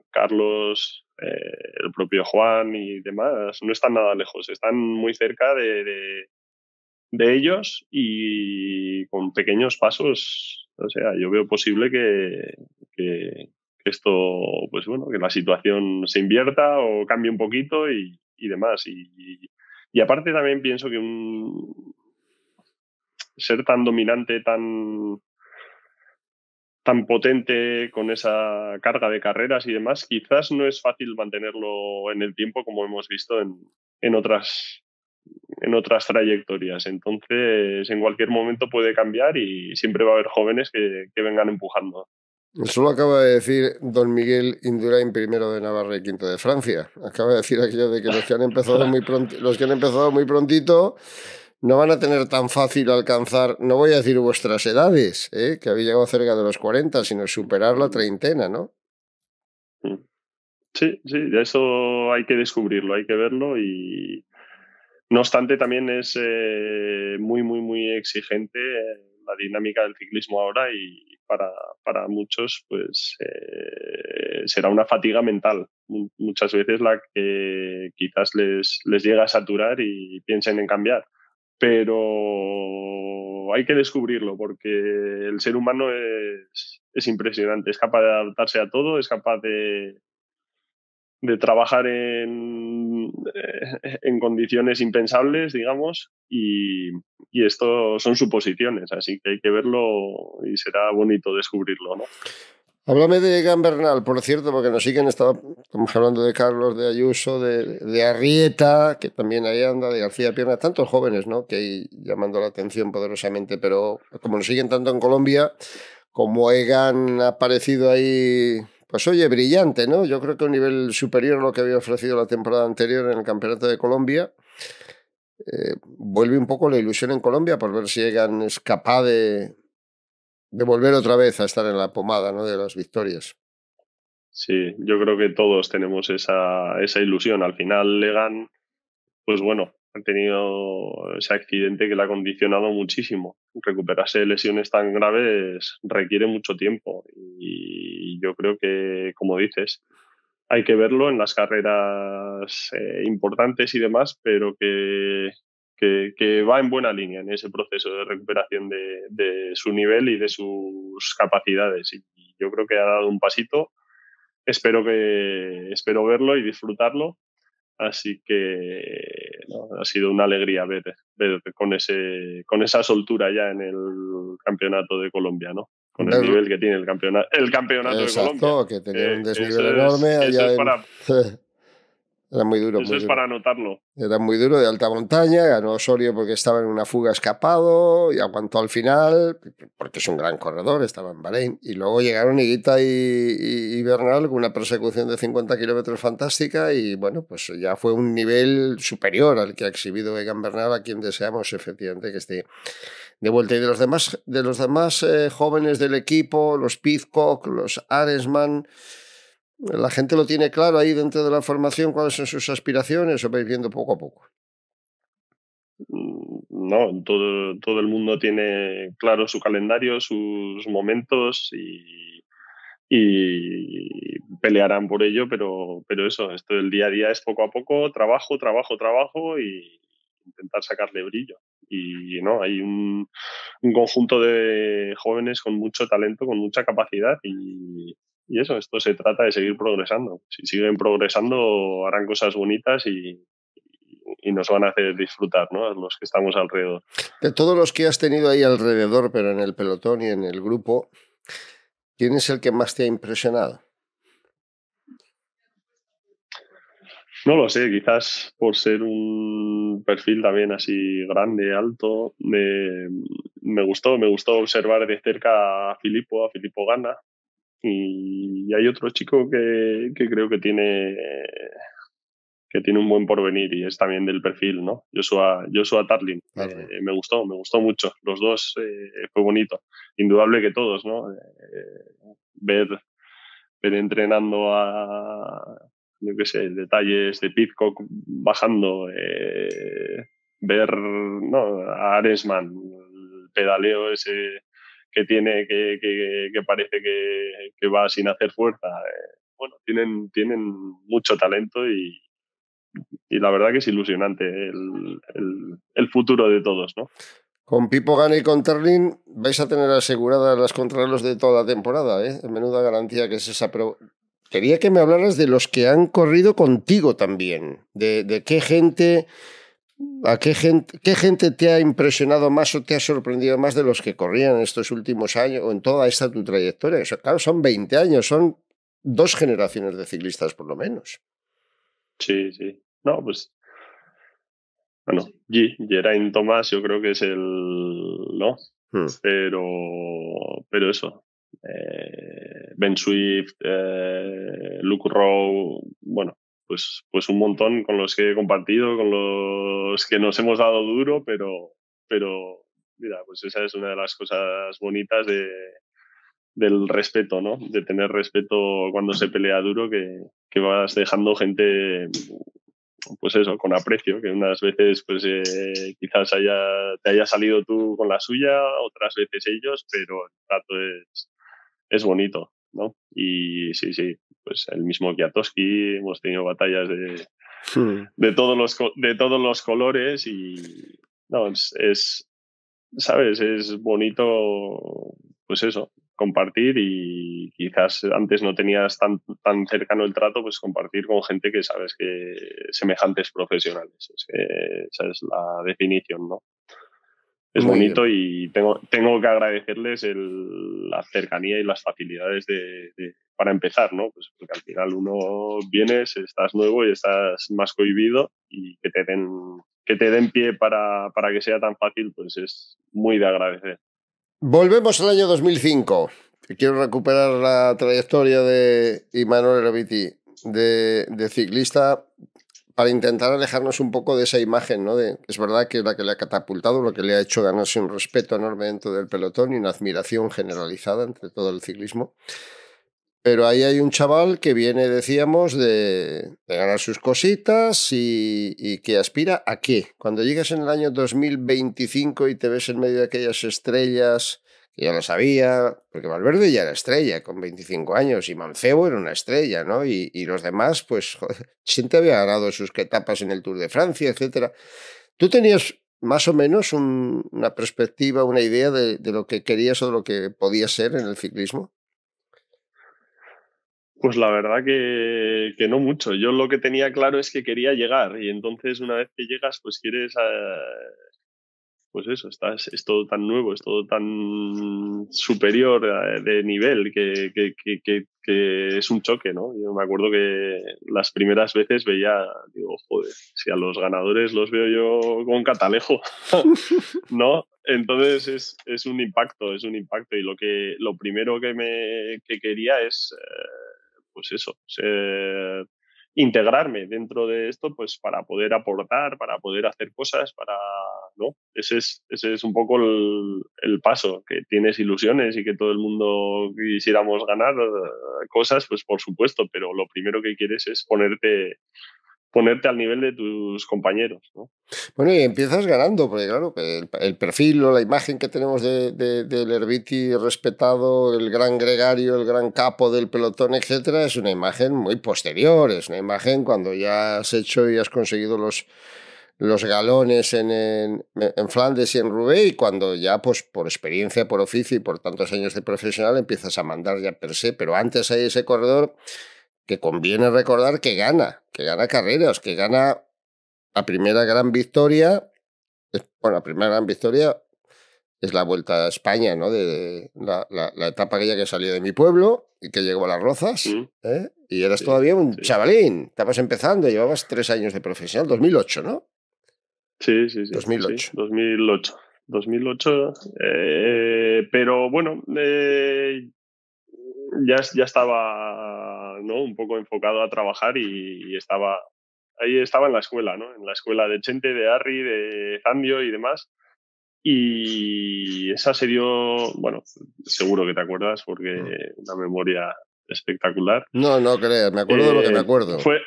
Carlos eh, el propio Juan y demás, no están nada lejos, están muy cerca de, de, ellos y con pequeños pasos, o sea, yo veo posible que, esto, pues bueno, que la situación se invierta o cambie un poquito y, demás. Y, y, aparte también pienso que un ser tan dominante, tan tan potente con esa carga de carreras y demás, quizás no es fácil mantenerlo en el tiempo como hemos visto en, en otras en otras trayectorias. Entonces, en cualquier momento puede cambiar y siempre va a haber jóvenes que, que vengan empujando. Eso lo acaba de decir don Miguel Indurain, primero de Navarra y quinto de Francia. Acaba de decir aquello de que los que han empezado muy, los que han empezado muy prontito no van a tener tan fácil alcanzar, no voy a decir vuestras edades, ¿eh? que habéis llegado cerca de los 40, sino superar la treintena, ¿no? Sí, sí, eso hay que descubrirlo, hay que verlo y no obstante también es eh, muy, muy, muy exigente eh, la dinámica del ciclismo ahora y para, para muchos pues será una fatiga mental muchas veces la que quizás les, les llega a saturar y piensen en cambiar pero hay que descubrirlo porque el ser humano es, impresionante, es capaz de adaptarse a todo, es capaz de, trabajar eh, en, condiciones impensables, digamos, y, y, esto son suposiciones, así que hay que verlo y será bonito descubrirlo, ¿no? Háblame de Egan Bernal, por cierto, porque nos siguen, estamos hablando de Carlos, de Ayuso, de, Arrieta, que también ahí anda, de García Pierna, tantos jóvenes, ¿no? Que ahí llamando la atención poderosamente, pero como nos siguen tanto en Colombia, como Egan ha aparecido ahí, pues oye, brillante, ¿no? Yo creo que a un nivel superior a lo que había ofrecido la temporada anterior en el Campeonato de Colombia. Eh, vuelve un poco la ilusión en Colombia por ver si Egan es capaz de, de volver otra vez a estar en la pomada ¿no? de las victorias. Sí, yo creo que todos tenemos esa, esa ilusión. Al final, Legan, pues bueno, ha tenido ese accidente que le ha condicionado muchísimo. Recuperarse de lesiones tan graves requiere mucho tiempo y yo creo que, como dices, hay que verlo en las carreras eh, importantes y demás, pero que que, va en buena línea en ese proceso de recuperación de, su nivel y de sus capacidades. Y, yo creo que ha dado un pasito. Espero, que, espero verlo y disfrutarlo. Así que ha sido una alegría ver, con, ese, con esa soltura ya en el campeonato de Colombia, ¿no? Con el, nivel que tiene el campeonato, el campeonato de Colombia. que tenía un eh, desnivel enorme. Allá <laughs> Era muy duro. Eso es para anotarlo. Era muy duro de alta montaña, ganó Osorio porque estaba en una fuga escapado y aguantó al final, porque es un gran corredor, estaba en Bahrein. Y luego llegaron Iguita y, Bernal con una persecución de 50 kilómetros fantástica y bueno, pues ya fue un nivel superior al que ha exhibido Egan Bernal, a quien deseamos efectivamente que esté de vuelta. Y de los demás, de los demás eh, jóvenes del equipo, los Pizcock, los Aresman la gente lo tiene claro ahí dentro de la formación, cuáles son sus aspiraciones, o vais viendo poco a poco. Mm, no, todo, el mundo tiene claro su calendario, sus momentos y, y pelearán por ello, pero, pero eso, esto del día a día es poco a poco, trabajo, trabajo, trabajo y intentar sacarle brillo. Y no, hay un, un conjunto de jóvenes con mucho talento, con mucha capacidad y, y eso, esto se trata de seguir progresando. Si siguen progresando, harán cosas bonitas y, nos van a hacer disfrutar, ¿no? los que estamos alrededor. De todos los que has tenido ahí alrededor, pero en el pelotón y en el grupo, ¿quién es el que más te ha impresionado? No lo sé, quizás por ser un perfil también así grande, alto, me, me gustó, me gustó observar de cerca a Filipo, a Filipo Gana, y hay otro chico que, creo que tiene que tiene un buen porvenir y es también del perfil, ¿no? Joshua, Joshua Tarlin. me gustó, me gustó mucho. Los dos eh, fue bonito. Indudable que todos, ¿no? Eh, ver, ver entrenando a, yo qué sé, detalles de Pitcock bajando, eh, ver, ¿no? A Aresman, el pedaleo ese que tiene que, que, parece que, va sin hacer fuerza. Eh, bueno, tienen, tienen mucho talento y, la verdad que es ilusionante el, futuro de todos, ¿no? Con Pipo Gana y con Terlin vais a tener aseguradas las contrarrelas de toda la temporada, ¿eh? Menuda garantía que es esa. Pero quería que me hablaras de los que han corrido contigo también, de, de qué gente ¿A qué gente, qué gente te ha impresionado más o te ha sorprendido más de los que corrían en estos últimos años o en toda esta tu trayectoria? claro, son 20 años, son dos generaciones de ciclistas por lo menos. Sí, sí. No, pues. Bueno, G, Geraint Tomás, yo creo que es el. ¿No? Hmm. Pero. Pero eso. Eh, ben Swift, eh, Luke Rowe, bueno, pues, pues un montón con los que he compartido, con los que nos hemos dado duro, pero, pero mira, pues esa es una de las cosas bonitas de, del respeto, ¿no? De tener respeto cuando se pelea duro, que, que vas dejando gente, pues eso, con aprecio, que unas veces pues eh, quizás haya, te haya salido tú con la suya, otras veces ellos, pero el trato es bonito. ¿no? Y sí, sí, pues el mismo Kwiatkowski, hemos tenido batallas de, hmm. de, todos, los, de todos los colores y no, es, es, ¿sabes? Es bonito, pues eso, compartir y quizás antes no tenías tan, tan cercano el trato, pues compartir con gente que sabes que semejantes profesionales. Es esa es la definición, ¿no? es bonito y tengo, tengo que agradecerles la cercanía y las facilidades de, para empezar, ¿no? Pues porque al final uno vienes, estás nuevo y estás más cohibido y que te den, que te den pie para, que sea tan fácil, pues es muy de agradecer. Volvemos al año 2005. Quiero recuperar la trayectoria de Imanol Eraviti de ciclista para intentar alejarnos un poco de esa imagen, ¿no? es verdad que es la que le ha catapultado, lo que le ha hecho ganarse un respeto enorme dentro del pelotón y una admiración generalizada entre todo el ciclismo. Pero ahí hay un chaval que viene, decíamos, de, ganar sus cositas y, y, que aspira a qué. Cuando llegas en el año 2025 y te ves en medio de aquellas estrellas ya lo sabía, porque Valverde ya era estrella con 25 años y Mancebo era una estrella, ¿no? Y, los demás, pues, siempre <laughs> había ganado sus etapas en el Tour de Francia, etc. ¿Tú tenías más o menos una perspectiva, una idea de, lo que querías o de lo que podías ser en el ciclismo? Pues la verdad que, no mucho. Yo lo que tenía claro es que quería llegar y entonces una vez que llegas, pues quieres... Eh, pues eso, está, es, todo tan nuevo, es todo tan superior eh, de nivel que, que, que, que, es un choque, ¿no? Yo me acuerdo que las primeras veces veía, digo, joder, si a los ganadores los veo yo con catalejo, <laughs> ¿no? Entonces es, un impacto, es un impacto y lo, que, lo primero que, me, quería es... Eh, pues eso, ser integrarme dentro de esto, pues para poder aportar, para poder hacer cosas, para, ¿no? Ese es, ese es un poco el, el paso, que tienes ilusiones y que todo el mundo quisiéramos ganar eh, cosas, pues por supuesto, pero lo primero que quieres es ponerte ponerte al nivel de tus compañeros. Bueno, y empiezas ganando, porque claro, el, el perfil o la imagen que tenemos del Herbiti respetado, el gran gregario, el gran capo del pelotón, etcétera, es una imagen muy posterior, es una imagen cuando ya has hecho y has conseguido los los galones en, en, Flandes y en Roubaix, y cuando ya, pues por experiencia, por oficio y por tantos años de profesional, empiezas a mandar ya per se, pero antes hay ese corredor que conviene recordar que gana, que gana carreras, que gana la primera gran victoria. Bueno, la primera gran victoria es la vuelta a España, ¿no? De, la, la, la etapa aquella que salió de mi pueblo y que llegó a Las Rozas. Mm. ¿eh? Y eras todavía un chavalín, estabas empezando, llevabas tres años de profesional, 2008, ¿no? Sí, sí, sí. 2008. 2008. 2008, pero bueno, eh, ya, ya estaba ¿no? un poco enfocado a trabajar y, estaba ahí estaba en la escuela, ¿no? en la escuela de Chente, de Harry, de Zandio y demás. Y esa se dio, bueno, seguro que te acuerdas porque mm. una memoria espectacular. No, no creas, me acuerdo de lo que me eh, acuerdo. Fue,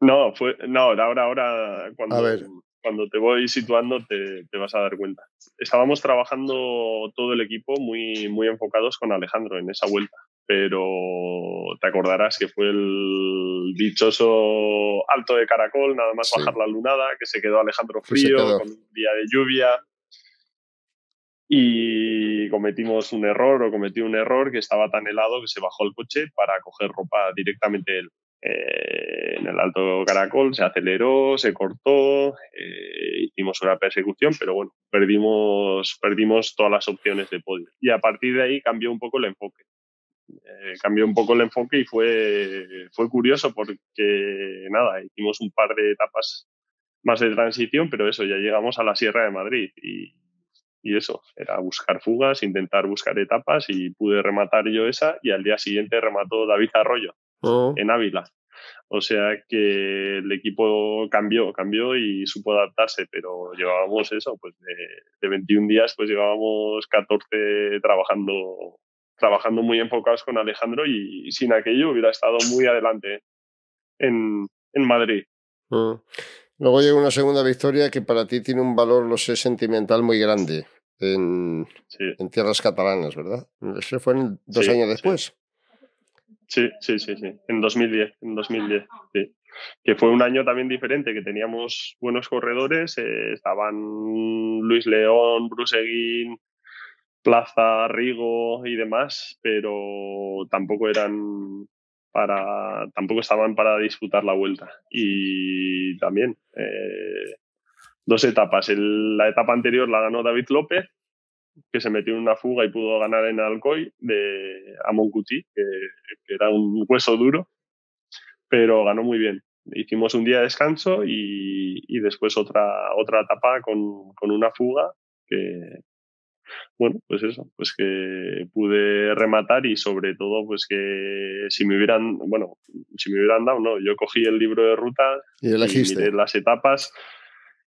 no, fue, no, ahora, ahora, cuando, ver. cuando te voy situando te, te, vas a dar cuenta. Estábamos trabajando todo el equipo muy, muy enfocados con Alejandro en esa vuelta pero te acordarás que fue el dichoso alto de caracol, nada más bajar la lunada, que se quedó Alejandro frío con un día de lluvia. Y cometimos un error, o cometí un error, que estaba tan helado que se bajó el coche para coger ropa directamente eh, en el alto caracol se aceleró, se cortó, eh, hicimos una persecución, pero bueno, perdimos, perdimos todas las opciones de podio. Y a partir de ahí cambió un poco el enfoque. Eh, cambió un poco el enfoque y fue, fue curioso porque, nada, hicimos un par de etapas más de transición, pero eso, ya llegamos a la Sierra de Madrid y, eso, era buscar fugas, intentar buscar etapas y pude rematar yo esa y al día siguiente remató David Arroyo oh. en Ávila. O sea que el equipo cambió, cambió y supo adaptarse, pero llevábamos eso, pues de, de 21 días, pues llevábamos 14 trabajando trabajando muy enfocados con Alejandro y, sin aquello hubiera estado muy adelante en, en Madrid. Mm. Luego llega una segunda victoria que para ti tiene un valor, lo sé, sentimental muy grande en, en tierras catalanas, ¿verdad? Ese fue dos años después. Sí. sí, sí, sí, en 2010, en 2010, Que fue un año también diferente, que teníamos buenos corredores, eh, estaban Luis León, Bruseguín, Plaza, Rigo y demás, pero tampoco eran para, tampoco estaban para disputar la vuelta. Y también eh, dos etapas. la etapa anterior la ganó David López, que se metió en una fuga y pudo ganar en Alcoy de Amoncuti, que, era un hueso duro, pero ganó muy bien hicimos un día de descanso y, después otra, otra etapa con, con una fuga que, bueno, pues eso, pues que pude rematar y sobre todo, pues que si me hubieran, bueno, si me hubieran dado, no, yo cogí el libro de ruta y, las etapas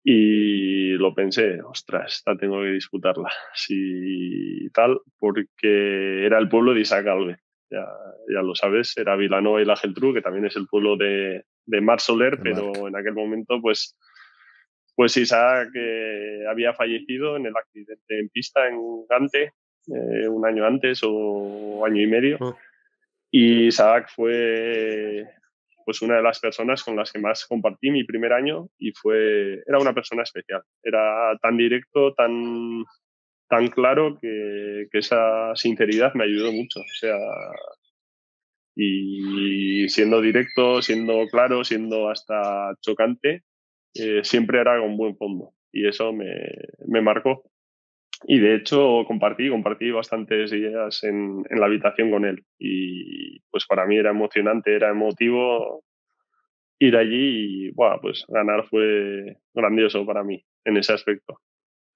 y lo pensé, ostras, esta tengo que disputarla, <laughs> si tal, porque era el pueblo de Isacalve. Ya, ya lo sabes, era Vilanova y la Geltrú, que también es el pueblo de, de Mar Soler, pero en aquel momento, pues pues Isaac eh, había fallecido en el accidente en pista en Gante, eh, un año antes o año y medio. Ah. Y Isaac fue pues una de las personas con las que más compartí mi primer año y fue era una persona especial. Era tan directo, tan tan claro que, que esa sinceridad me ayudó mucho. O sea, y siendo directo, siendo claro, siendo hasta chocante, eh, siempre era con buen fondo y eso me, me, marcó. Y de hecho compartí, compartí bastantes ideas en, en, la habitación con él y pues para mí era emocionante, era emotivo ir allí y bueno, pues ganar fue grandioso para mí en ese aspecto.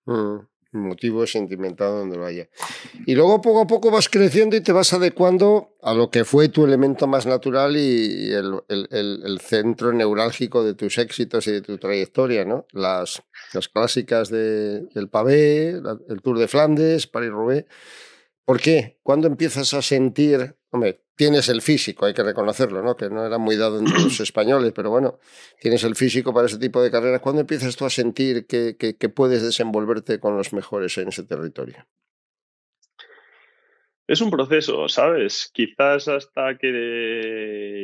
Mm motivo sentimental donde lo haya. Y luego poco a poco vas creciendo y te vas adecuando a lo que fue tu elemento más natural y el, centro neurálgico de tus éxitos y de tu trayectoria, ¿no? Las, las clásicas de, del pavé, el Tour de Flandes, París-Roubaix ¿Por qué? Cuando empiezas a sentir, hombre, tienes el físico, hay que reconocerlo, ¿no? Que no era muy dado entre los <clears throat> españoles, pero bueno, tienes el físico para ese tipo de carreras. ¿Cuándo empiezas tú a sentir que puedes desenvolverte con los mejores en ese territorio? es un proceso, ¿sabes? Quizás hasta que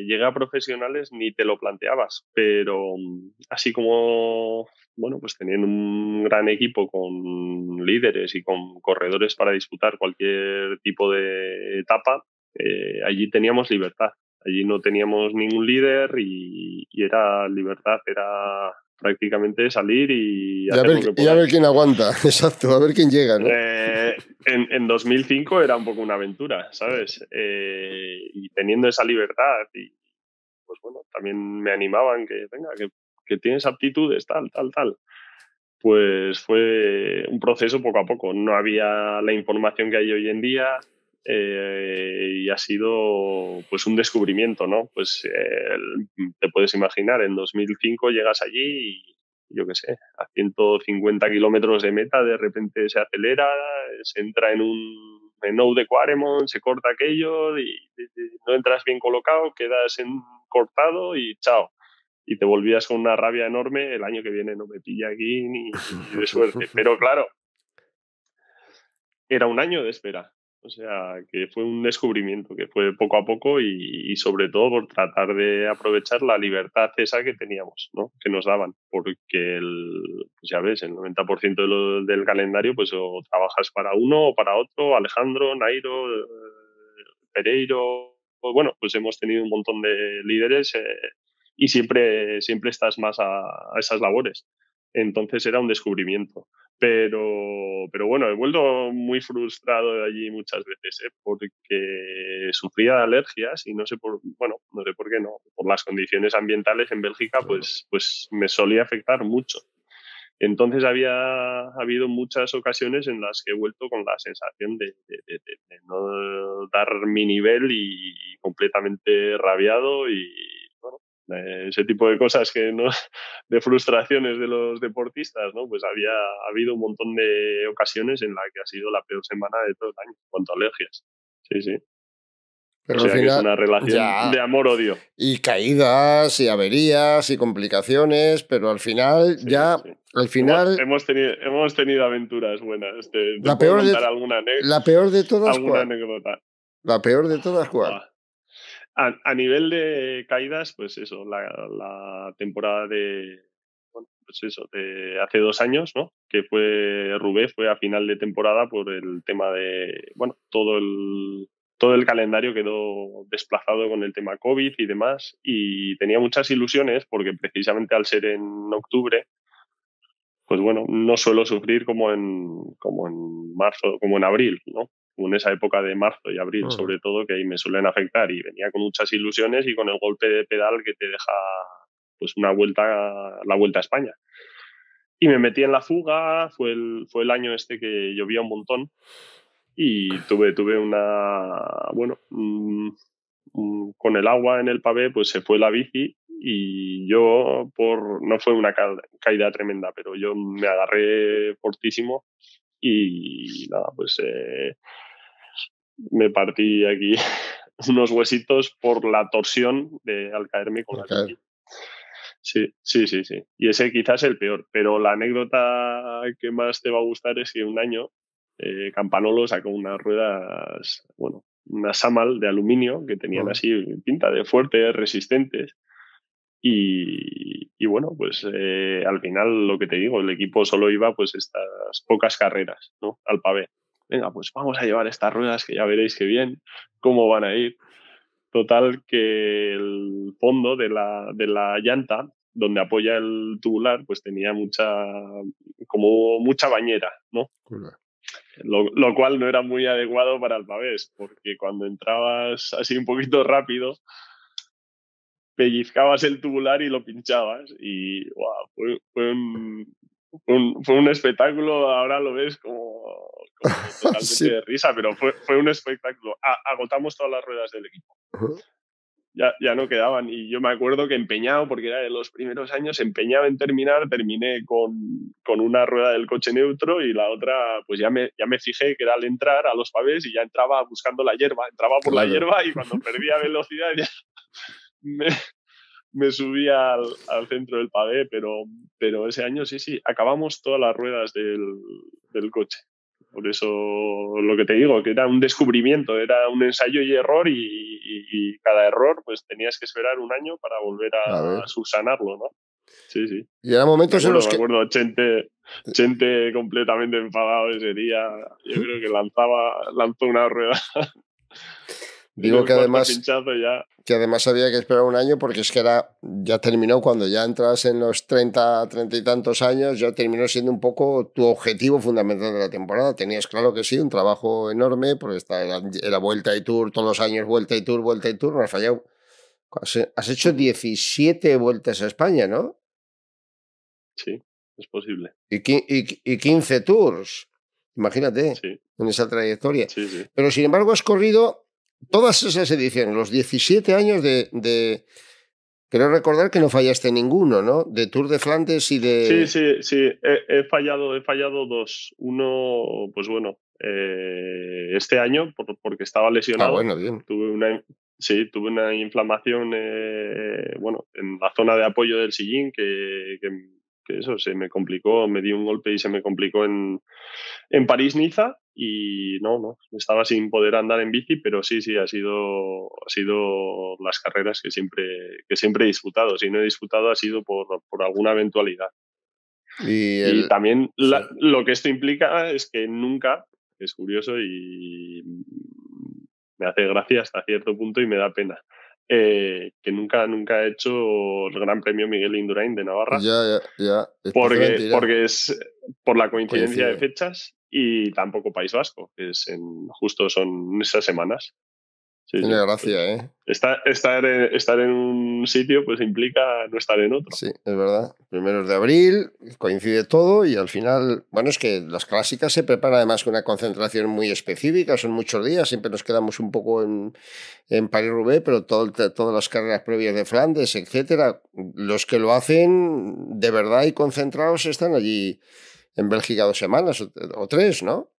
llegué a profesionales ni te lo planteabas, pero mm, así como, bueno, pues tenían un gran equipo con líderes y con corredores para disputar cualquier tipo de etapa, eh, allí teníamos libertad. Allí no teníamos ningún líder y era libertad, era prácticamente salir y, a ver, quién aguanta, <laughs> exacto, a ver quién llega. Eh, en, 2005 era un poco una aventura, ¿sabes? Eh, y teniendo esa libertad, y, pues bueno, también me animaban que, venga, que, que tienes aptitudes, tal, tal, tal. Pues fue un proceso poco a poco. No había la información que hay hoy en día, eh, y ha sido pues un descubrimiento, ¿no? Pues te puedes imaginar, en 2005 llegas allí y yo qué sé, a 150 kilómetros de meta de repente se acelera, se entra en un eno de Quaremont, se corta aquello y, no entras bien colocado, quedas en, cortado y chao y te volvías con una rabia enorme, el año que viene no me pilla aquí ni, de suerte. <laughs> Pero claro, era un año de espera. O sea, que fue un descubrimiento, que fue poco a poco y, sobre todo por tratar de aprovechar la libertad esa que teníamos, ¿no? Que nos daban, porque el, pues ya ves, el 90% del calendario, pues o trabajas para uno o para otro, Alejandro, Nairo, eh, Pereiro, pues bueno, pues hemos tenido un montón de líderes eh, y siempre, siempre estás más a esas labores. Entonces era un descubrimiento. Pero, pero bueno, he vuelto muy frustrado de allí muchas veces, ¿eh? porque sufría de alergias y no sé por, bueno, no sé por qué no, por las condiciones ambientales en Bélgica, pues, pues me solía afectar mucho. Entonces había habido muchas ocasiones en las que he vuelto con la sensación de, de no dar mi nivel y completamente rabiado y eh, ese tipo de cosas que no <laughs> de frustraciones de los deportistas no pues había habido un montón de ocasiones en la que ha sido la peor semana de todo el año en cuanto alergias sí sí pero o es una relación de amor odio y caídas y averías y complicaciones pero al final ya al final hemos, tenido hemos tenido aventuras buenas la, peor de, alguna la peor de todas la peor de todas cuál ah. A, nivel de caídas, pues eso, la, temporada de, bueno, pues de hace dos años, ¿no? Que fue Rubé, fue a final de temporada por el tema de, bueno, todo el, todo el calendario quedó desplazado con el tema COVID y demás. Y tenía muchas ilusiones porque precisamente al ser en octubre, pues bueno, no suelo sufrir como en, como en marzo, como en abril, ¿no? en esa época de marzo y abril, mm. sobre todo, que ahí me suelen afectar. Y venía con muchas ilusiones y con el golpe de pedal que te deja pues una vuelta, la vuelta a España. Y me metí en la fuga, fue el, fue el año este que llovía un montón y tuve, tuve una, bueno, mm, mm, con el agua en el pavé, pues se fue la bici y yo por, no fue una caída tremenda, pero yo me agarré fortísimo y nada, pues... Eh, me partí aquí <laughs> unos huesitos por la torsión de al caerme con la Sí, sí, sí, sí. Y ese quizás el peor, pero la anécdota que más te va a gustar es que un año eh, Campanolo sacó unas ruedas, bueno, unas Samal de aluminio que tenían así pinta de fuertes, resistentes. Y, bueno, pues eh, al final lo que te digo, el equipo solo iba pues estas pocas carreras, ¿no? Al pavé venga, pues vamos a llevar estas ruedas que ya veréis qué bien, cómo van a ir. Total que el fondo de la, de la llanta donde apoya el tubular, pues tenía mucha, como mucha bañera, ¿no? Lo, cual no era muy adecuado para el pavés, porque cuando entrabas así un poquito rápido, pellizcabas el tubular y lo pinchabas. Y wow, fue un, fue un espectáculo, ahora lo ves como, <laughs> ah, totalmente de risa, pero fue, un espectáculo. agotamos todas las ruedas del equipo. Ya, ya, no quedaban. Y yo me acuerdo que empeñado, porque era de los primeros años, empeñado en terminar, terminé con, con, una rueda del coche neutro y la otra, pues ya me, ya me fijé que era al entrar a los pavés y ya entraba buscando la hierba, entraba por la hierba y cuando <laughs> perdía velocidad ya me subí al, al centro del pavé, pero, pero ese año sí, sí, acabamos todas las ruedas del, coche. Por eso lo que te digo, que era un descubrimiento, era un ensayo y error y, cada error pues tenías que esperar un año para volver a, subsanarlo, ¿no? Sí, sí. Y era momentos en los que... Chente, completamente enfadado ese día. Yo creo que lanzaba, lanzó una rueda <laughs> Digo que además, que además había que esperar un año porque es que era, ya terminó cuando ya entras en los 30, 30 y tantos años, ya terminó siendo un poco tu objetivo fundamental de la temporada. Tenías claro que sí, un trabajo enorme porque está, era, vuelta y tour, todos los años vuelta y tour, vuelta y tour, has fallado. Has hecho 17 vueltas a España, ¿no? Sí, es posible. Y, y, y 15 tours, imagínate, en esa trayectoria. Pero sin embargo has corrido todas esas ediciones, los 17 años de, de... recordar que no fallaste ninguno, ¿no? De Tour de Flandes y de. Sí, sí, sí. He, fallado, he fallado dos. Uno, pues bueno, eh, este año, porque estaba ah, lesionado. Ah, bueno, bien. Tuve una, sí, tuve una inflamación, eh, bueno, en la zona de apoyo del sillín que, eso se me complicó. Me di un golpe y se me complicó en, en París-Niza y no, no, estaba sin poder andar en bici, pero sí, sí, ha sido, ha sido las carreras que siempre, que siempre he disputado. Si no he disputado ha sido por, alguna eventualidad. Y, también lo que esto implica es que nunca, es curioso y me hace gracia hasta cierto punto y me da pena. Eh, que nunca, nunca he hecho el Gran Premio Miguel Indurain de Navarra. Ya, ya, Porque, porque es por la coincidencia de fechas y tampoco País Vasco, que es justo son esas semanas. Sí, Tiene gracia, ¿eh? Estar, estar, en, estar en un sitio pues implica no estar en otro. Sí, es verdad. Primeros de abril, coincide todo y al final, bueno, es que las clásicas se preparan además con una concentración muy específica, son muchos días, siempre nos quedamos un poco en, en París-Roubaix, pero todo, todas las carreras previas de Flandes, etcétera, los que lo hacen de verdad y concentrados están allí en Bélgica dos semanas o, tres, ¿no?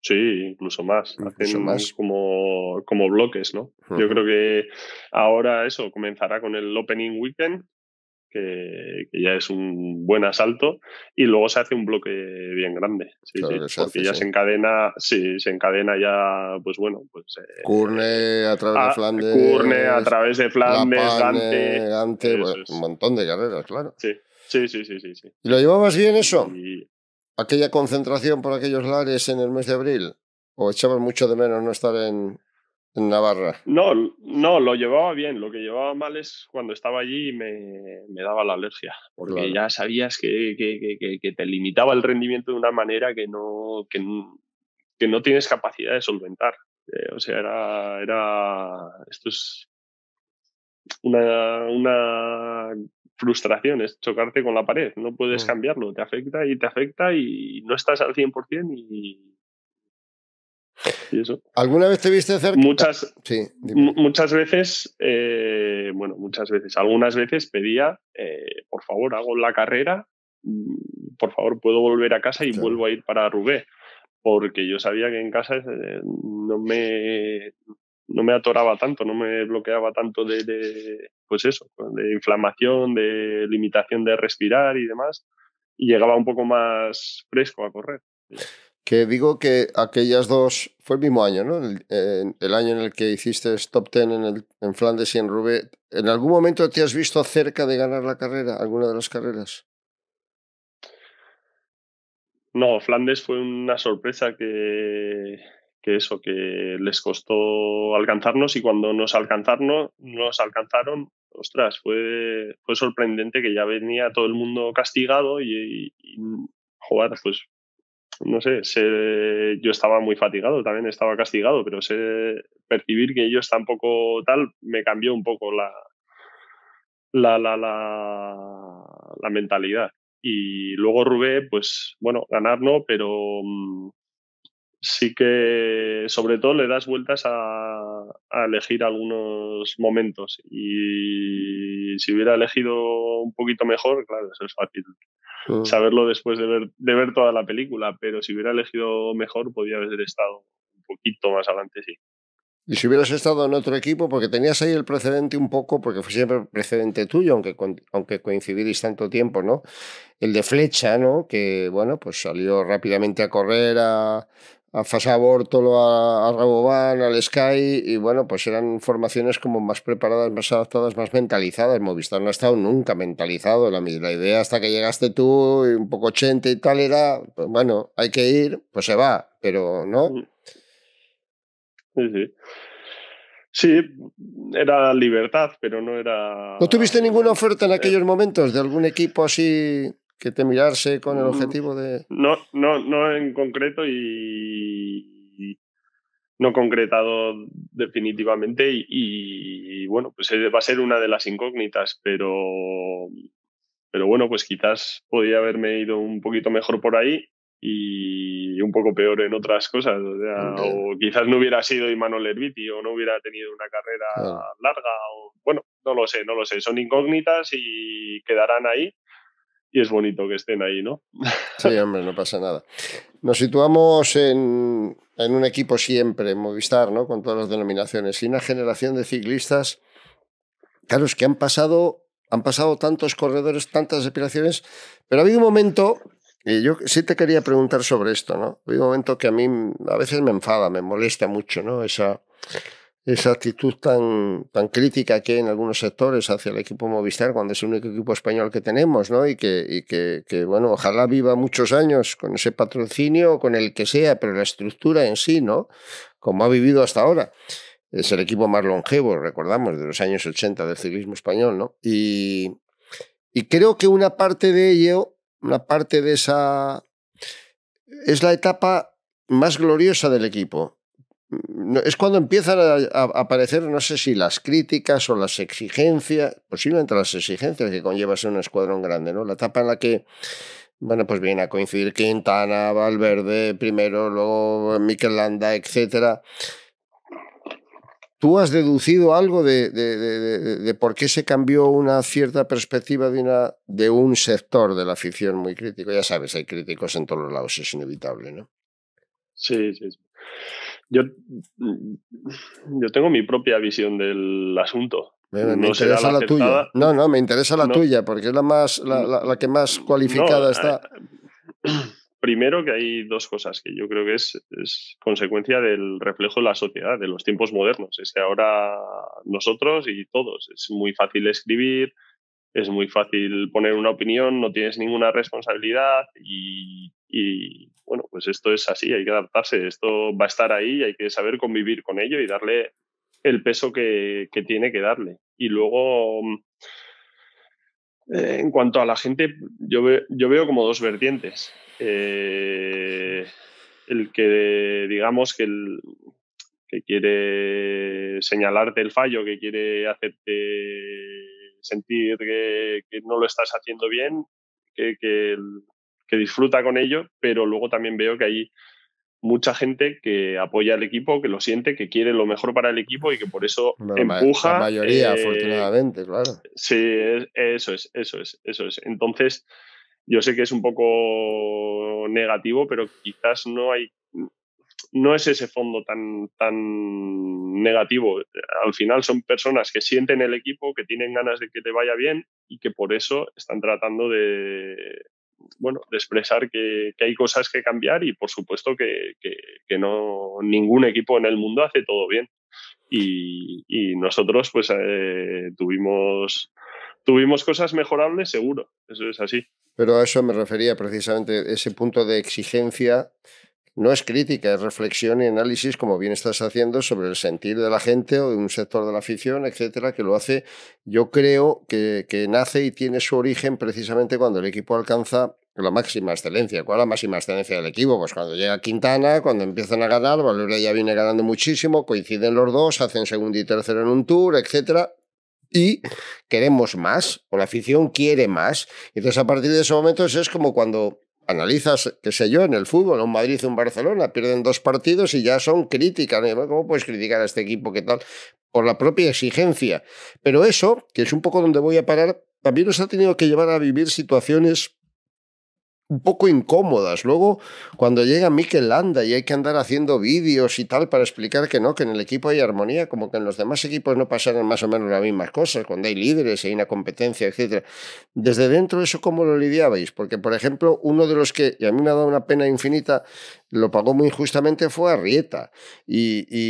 Sí, incluso más. Incluso más. Como, como bloques, ¿no? Yo creo que ahora eso comenzará con el Opening Weekend, que, ya es un buen asalto, y luego se hace un bloque bien grande. Sí, claro sí, porque ya se encadena, sí, se encadena ya, pues bueno, pues. Curne eh, a través de ah, Flandes. Curne a través de Flandes, Gante. un montón de carreras, claro. Sí. Sí, sí, sí, sí. ¿Y lo llevabas bien eso? ¿Aquella concentración por aquellos lares en el mes de abril? ¿O echabas mucho de menos no estar en, Navarra? No, no, lo llevaba bien. Lo que llevaba mal es cuando estaba allí me, daba la alergia, porque ya sabías que, que, que, te limitaba el rendimiento de una manera que no, que, no tienes capacidad de solventar. Eh, o sea, era, era, esto es una, frustración, es chocarte con la pared, no puedes mm. cambiarlo, te afecta y te afecta y no estás al 100% y, eso. ¿Alguna vez te viste hacer... Muchas, sí, muchas veces, eh, bueno, muchas veces, algunas veces pedía, eh, por favor, hago la carrera, mm, por favor, puedo volver a casa y vuelvo a ir para Rubé, porque yo sabía que en casa eh, no me, no me atoraba tanto, no me bloqueaba tanto de, pues eso, de inflamación, de limitación de respirar y demás, y llegaba un poco más fresco a correr. Que digo que aquellas dos, fue el mismo año, ¿no? El, eh, año en el que hiciste top 10 en, en Flandes y en Rubé ¿En algún momento te has visto cerca de ganar la carrera, alguna de las carreras? No, Flandes fue una sorpresa que, eso, que les costó alcanzarnos y cuando nos alcanzaron, nos alcanzaron, ostras, fue, fue sorprendente que ya venía todo el mundo castigado y, jugar, pues, no sé, yo estaba muy fatigado, también estaba castigado, pero sé percibir que ellos tampoco tal, me cambió un poco la, la, la, la, la mentalidad. Y luego Rubé, pues bueno, ganar no, pero mm, sí que sobre todo le das vueltas a, elegir algunos momentos y si hubiera elegido un poquito mejor, claro, eso es fácil mm. saberlo después de ver, de ver toda la película, pero si hubiera elegido mejor podría haber estado un poquito más adelante, sí. Y si hubieras estado en otro equipo, porque tenías ahí el precedente un poco, porque fue siempre precedente tuyo, aunque, aunque tanto tiempo, ¿no? El de Flecha, ¿no? Que, bueno, pues salió rápidamente a correr a, a Fasa a, a Raboban, al Sky, y bueno, pues eran formaciones como más preparadas, más adaptadas, más mentalizadas. Movistar no ha estado nunca mentalizado. La, idea hasta que llegaste tú, y un poco chente y tal, era, pues bueno, hay que ir, pues se va, pero no. Mm. Sí, sí. Sí, era libertad, pero no era. ¿No tuviste ninguna oferta en eh, aquellos momentos de algún equipo así? que te mirarse con el mm, objetivo de. No, no, no en concreto y, no concretado definitivamente. Y, bueno, pues eh, va a ser una de las incógnitas, pero, pero bueno, pues quizás podía haberme ido un poquito mejor por ahí y un poco peor en otras cosas. O, quizás no hubiera sido Imanol Herbiti o no hubiera tenido una carrera larga. O, bueno, no lo sé, no lo sé. Son incógnitas y quedarán ahí <laughs> y es bonito que estén ahí, ¿no? <laughs> Sí, hombre, no pasa nada. Nos situamos en, en un equipo siempre, Movistar, ¿no? Con todas las denominaciones. Y una generación de ciclistas, claro, es que han pasado, han pasado tantos corredores, tantas aspiraciones, pero ha habido un momento, y yo sí te quería preguntar sobre esto, ¿no? Ha habido un momento que a mí a veces me enfada, me molesta mucho, ¿no? Esa esa actitud tan, tan crítica que hay en algunos sectores hacia el equipo Movistar, cuando es el único equipo español que tenemos, ¿no? Y que, y que, bueno, ojalá viva muchos años con ese patrocinio, con el que sea, pero la estructura en sí, ¿no? Como ha vivido hasta ahora. Es el equipo más longevo, recordamos, de los años 80 del ciclismo español, ¿no? Y, y creo que una parte de ello, una parte de esa... es la etapa más gloriosa del equipo, es cuando empiezan a, aparecer, no sé si las críticas o las exigencias, posiblemente las exigencias que conlleva ser un escuadrón grande, ¿no? La etapa en la que, bueno, pues viene a coincidir Quintana, Valverde, primero, luego Mikel Landa, etcétera. ¿Tú has deducido algo de, por qué se cambió una cierta perspectiva de, una, de un sector de la afición muy crítico? Ya sabes, hay críticos en todos lados, es inevitable, ¿no? sí. sí. Yo, tengo mi propia visión del asunto. me interesa la, tuya. No, no, me interesa la tuya, porque es la, más, la, que más cualificada está. Eh, <clears throat> primero que hay dos cosas que yo creo que es, consecuencia del reflejo de la sociedad, de los tiempos modernos. Es que ahora nosotros y todos es muy fácil escribir, es muy fácil poner una opinión, no tienes ninguna responsabilidad y, bueno, pues esto es así, hay que adaptarse, esto va a estar ahí hay que saber convivir con ello y darle el peso que, tiene que darle. Y luego, mm, eh, en cuanto a la gente, yo, yo veo como dos vertientes. Eh, el que digamos que, el, que quiere señalarte el fallo, que quiere hacerte sentir que, no lo estás haciendo bien, que, disfruta con ello, pero luego también veo que hay mucha gente que apoya al equipo, que lo siente, que quiere lo mejor para el equipo y que por eso empuja. La mayoría, eh, afortunadamente, claro. Sí, eso es, eso es, eso es. Entonces, yo sé que es un poco negativo, pero quizás no hay no es ese fondo tan, tan negativo. Al final son personas que sienten el equipo, que tienen ganas de que te vaya bien y que por eso están tratando de, bueno, de expresar que, hay cosas que cambiar y por supuesto que, no ningún equipo en el mundo hace todo bien. Y, nosotros pues eh, tuvimos, tuvimos cosas mejorables seguro, eso es así. Pero a eso me refería precisamente, ese punto de exigencia no es crítica, es reflexión y análisis, como bien estás haciendo, sobre el sentir de la gente o de un sector de la afición, etcétera, que lo hace, yo creo que, nace y tiene su origen precisamente cuando el equipo alcanza la máxima excelencia. ¿Cuál es la máxima excelencia del equipo? Pues cuando llega Quintana, cuando empiezan a ganar, Valeria ya viene ganando muchísimo, coinciden los dos, hacen segundo y tercero en un tour, etcétera. Y queremos más, o la afición quiere más. Entonces, a partir de esos momentos es como cuando analizas, qué sé yo, en el fútbol, un Madrid, un Barcelona, pierden dos partidos y ya son críticas. ¿Cómo puedes criticar a este equipo? ¿Qué tal? Por la propia exigencia. Pero eso, que es un poco donde voy a parar, también nos ha tenido que llevar a vivir situaciones un poco incómodas. Luego, cuando llega Mikel Landa y hay que andar haciendo vídeos y tal para explicar que no, que en el equipo hay armonía, como que en los demás equipos no pasaron más o menos las mismas cosas, cuando hay líderes, hay una competencia, etc. Desde dentro, ¿eso cómo lo lidiabais? Porque, por ejemplo, uno de los que, y a mí me ha dado una pena infinita, lo pagó muy injustamente fue Arrieta. Y, y,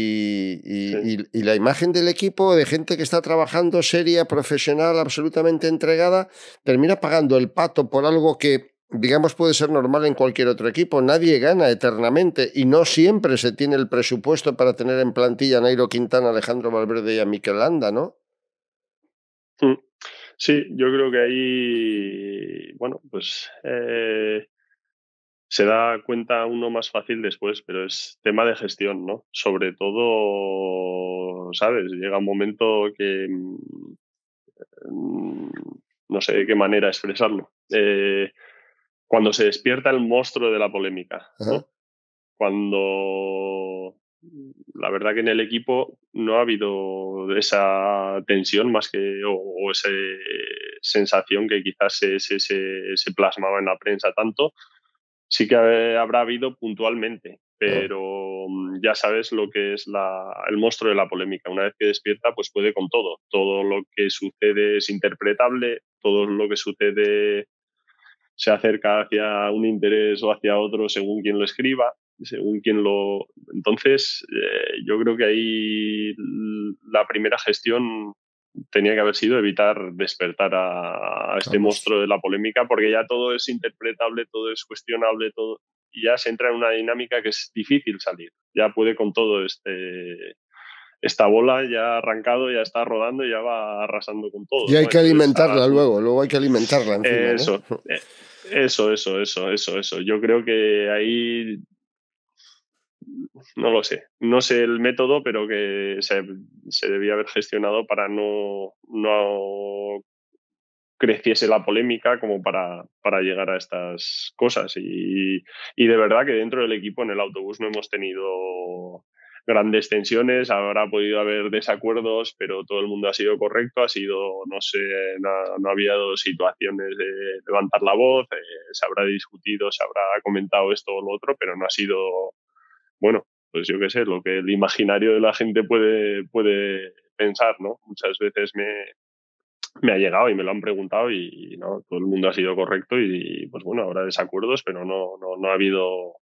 la imagen del equipo, de gente que está trabajando seria, profesional, absolutamente entregada, termina pagando el pato por algo que digamos, puede ser normal en cualquier otro equipo. Nadie gana eternamente y no siempre se tiene el presupuesto para tener en plantilla a Nairo Quintana, Alejandro Valverde y a Mikel Landa, ¿no? Hmm. Sí, yo creo que ahí, bueno, pues eh, se da cuenta uno más fácil después, pero es tema de gestión, ¿no? Sobre todo, ¿sabes? Llega un momento que... Mm, no sé de qué manera expresarlo. Eh, cuando se despierta el monstruo de la polémica. Cuando la verdad que en el equipo no ha habido esa tensión más que o, esa sensación que quizás se, plasmaba en la prensa tanto. Sí que eh, habrá habido puntualmente, pero mm, ya sabes lo que es el monstruo de la polémica. Una vez que despierta, pues puede con todo. Todo lo que sucede es interpretable, todo lo que sucede se acerca hacia un interés o hacia otro según quien lo escriba, según quien lo... Entonces, eh, yo creo que ahí la primera gestión tenía que haber sido evitar despertar a, este monstruo de la polémica, porque ya todo es interpretable, todo es cuestionable, todo y ya se entra en una dinámica que es difícil salir. Ya puede con todo este, esta bola ya ha arrancado, ya está rodando y ya va arrasando con todo. Y hay que alimentarla luego, luego hay que alimentarla. eso, eh, eso, eso, eso, eso, eso. Yo creo que ahí no lo sé. No sé el método, pero que se, debía haber gestionado para no, no creciese la polémica como para, para llegar a estas cosas. y, de verdad que dentro del equipo en el autobús no hemos tenido grandes tensiones, habrá podido haber desacuerdos, pero todo el mundo ha sido correcto, ha sido, no sé, no, ha habido situaciones de levantar la voz, eh, se habrá discutido, se habrá comentado esto o lo otro, pero no ha sido, bueno, pues yo qué sé, lo que el imaginario de la gente puede, puede pensar, ¿no? Muchas veces me, ha llegado y me lo han preguntado y, no, todo el mundo ha sido correcto y, pues bueno, habrá desacuerdos, pero no, no, no ha habido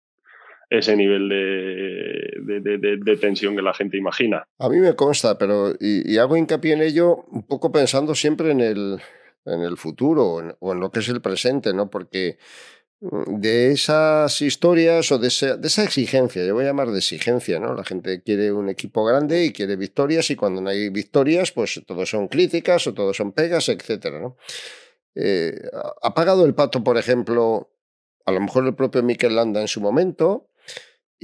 ese nivel de, de, tensión que la gente imagina. A mí me consta, pero y, hago hincapié en ello un poco pensando siempre en el, en el futuro o en, lo que es el presente, ¿no? Porque mm, de esas historias o de esa, exigencia, yo voy a llamar de exigencia, ¿no? La gente quiere un equipo grande y quiere victorias y cuando no hay victorias, pues todos son críticas o todos son pegas, etcétera, eh, ha pagado el pato, por ejemplo, a lo mejor el propio Mikel Landa en su momento,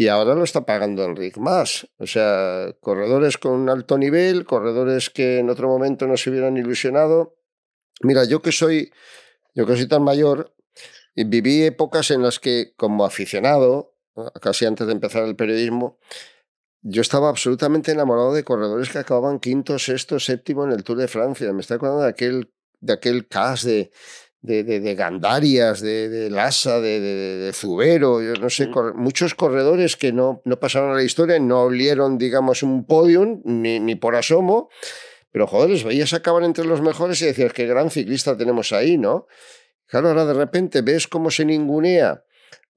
y ahora lo está pagando Enric más. O sea, corredores con un alto nivel, corredores que en otro momento no se hubieran ilusionado. Mira, yo que soy, yo que soy tan mayor, viví épocas en las que como aficionado, casi antes de empezar el periodismo, yo estaba absolutamente enamorado de corredores que acababan quinto, sexto, séptimo en el Tour de Francia. Me estoy acordando de aquel, de aquel cas de de, Gandarias, de, de Lassa, de, Zubero, yo no sé, muchos corredores que no, no pasaron a la historia, no olieron, digamos, un podium, ni, por asomo, pero joder, les veías acabar entre los mejores y decías, qué gran ciclista tenemos ahí, ¿no? Claro, ahora de repente ves cómo se ningunea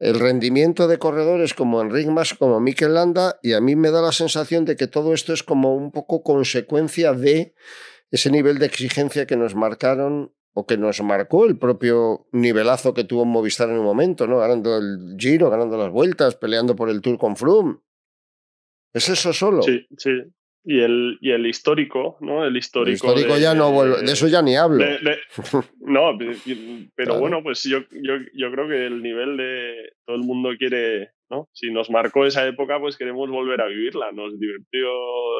el rendimiento de corredores como Enric Mas, como Mikel Landa, y a mí me da la sensación de que todo esto es como un poco consecuencia de ese nivel de exigencia que nos marcaron o que nos marcó el propio nivelazo que tuvo Movistar en un momento, ¿no? Ganando el Giro, ganando las vueltas, peleando por el Tour con Froome. ¿Es eso solo? Sí, sí y el, y el histórico, ¿no? El histórico. histórico ya no de, eso ya ni hablo. <laughs> no, pero bueno, pues yo, yo, yo, creo que el nivel de todo el mundo quiere, ¿no? Si nos marcó esa época, pues queremos volver a vivirla. Nos divertió,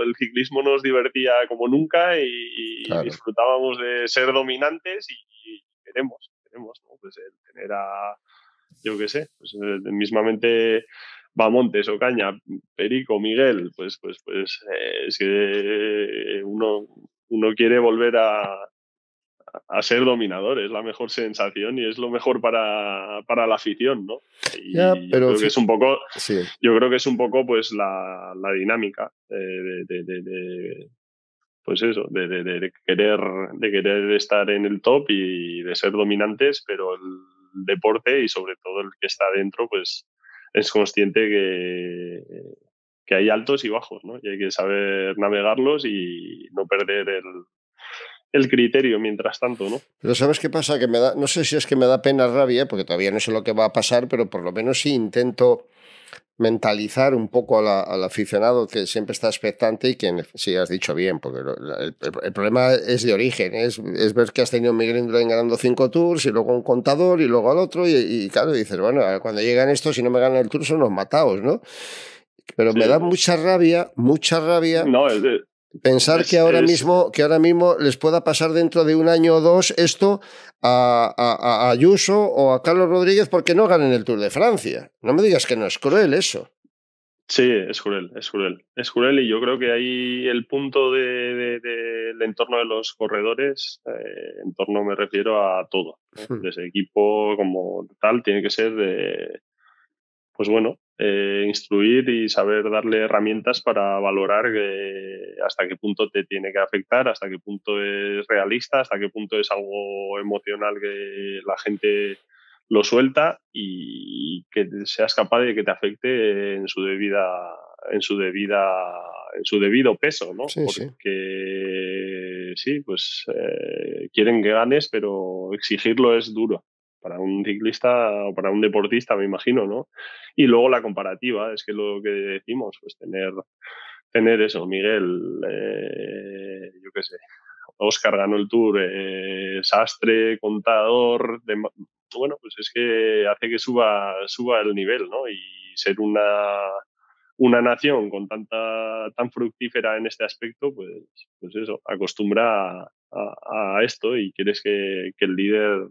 el ciclismo nos divertía como nunca y, disfrutábamos de ser dominantes y, y queremos, queremos, ¿no? Pues el tener a, yo qué sé, pues eh, mismamente va o Caña, Perico, Miguel, pues, pues, pues eh, es que eh, uno, uno quiere volver a, a ser dominador, es la mejor sensación y es lo mejor para, para la afición, ¿no? pero yo creo que es un poco, sí. yo creo que es un poco pues la, dinámica eh, de, pues eso, de, querer, de querer estar en el top y de ser dominantes, pero el deporte y sobre todo el que está dentro, pues es consciente que, que hay altos y bajos, ¿no? Y hay que saber navegarlos y no perder el, el criterio mientras tanto, ¿no? Pero ¿sabes qué pasa? Que me da, no sé si es que me da pena rabia, porque todavía no sé lo que va a pasar, pero por lo menos sí intento mentalizar un poco al aficionado que siempre está expectante y que, si has dicho bien, porque el, problema es de origen, es, ver que has tenido Miguel Indurain ganando cinco tours y luego un contador y luego al otro y, claro, dices, bueno, cuando llegan estos, si no me ganan el tour son los mataos ¿no? Pero me da mucha rabia, mucha rabia. No, es, Pensar que, ahora mismo, que ahora mismo les pueda pasar dentro de un año o dos esto a, a, Ayuso o a Carlos Rodríguez porque no ganen el Tour de Francia. No me digas que no es cruel eso. Sí, es cruel, es cruel. Es cruel y yo creo que ahí el punto del entorno de los corredores, eh, entorno me refiero a todo. Hmm. Desde equipo como tal, tiene que ser de pues bueno, eh, instruir y saber darle herramientas para valorar hasta qué punto te tiene que afectar, hasta qué punto es realista, hasta qué punto es algo emocional que la gente lo suelta y que seas capaz de que te afecte en su debida en su debida en su debido peso, ¿no? Sí, Porque sí, pues eh, quieren que ganes, pero exigirlo es duro para un ciclista o para un deportista, me imagino, ¿no? Y luego la comparativa, es que lo que decimos, pues tener, tener eso, Miguel, eh, yo qué sé, Oscar ganó el Tour, eh, sastre, contador, bueno, pues es que hace que suba, suba el nivel, ¿no? Y ser una, una nación con tanta tan fructífera en este aspecto, pues, pues eso, acostumbra a, esto y quieres que, el líder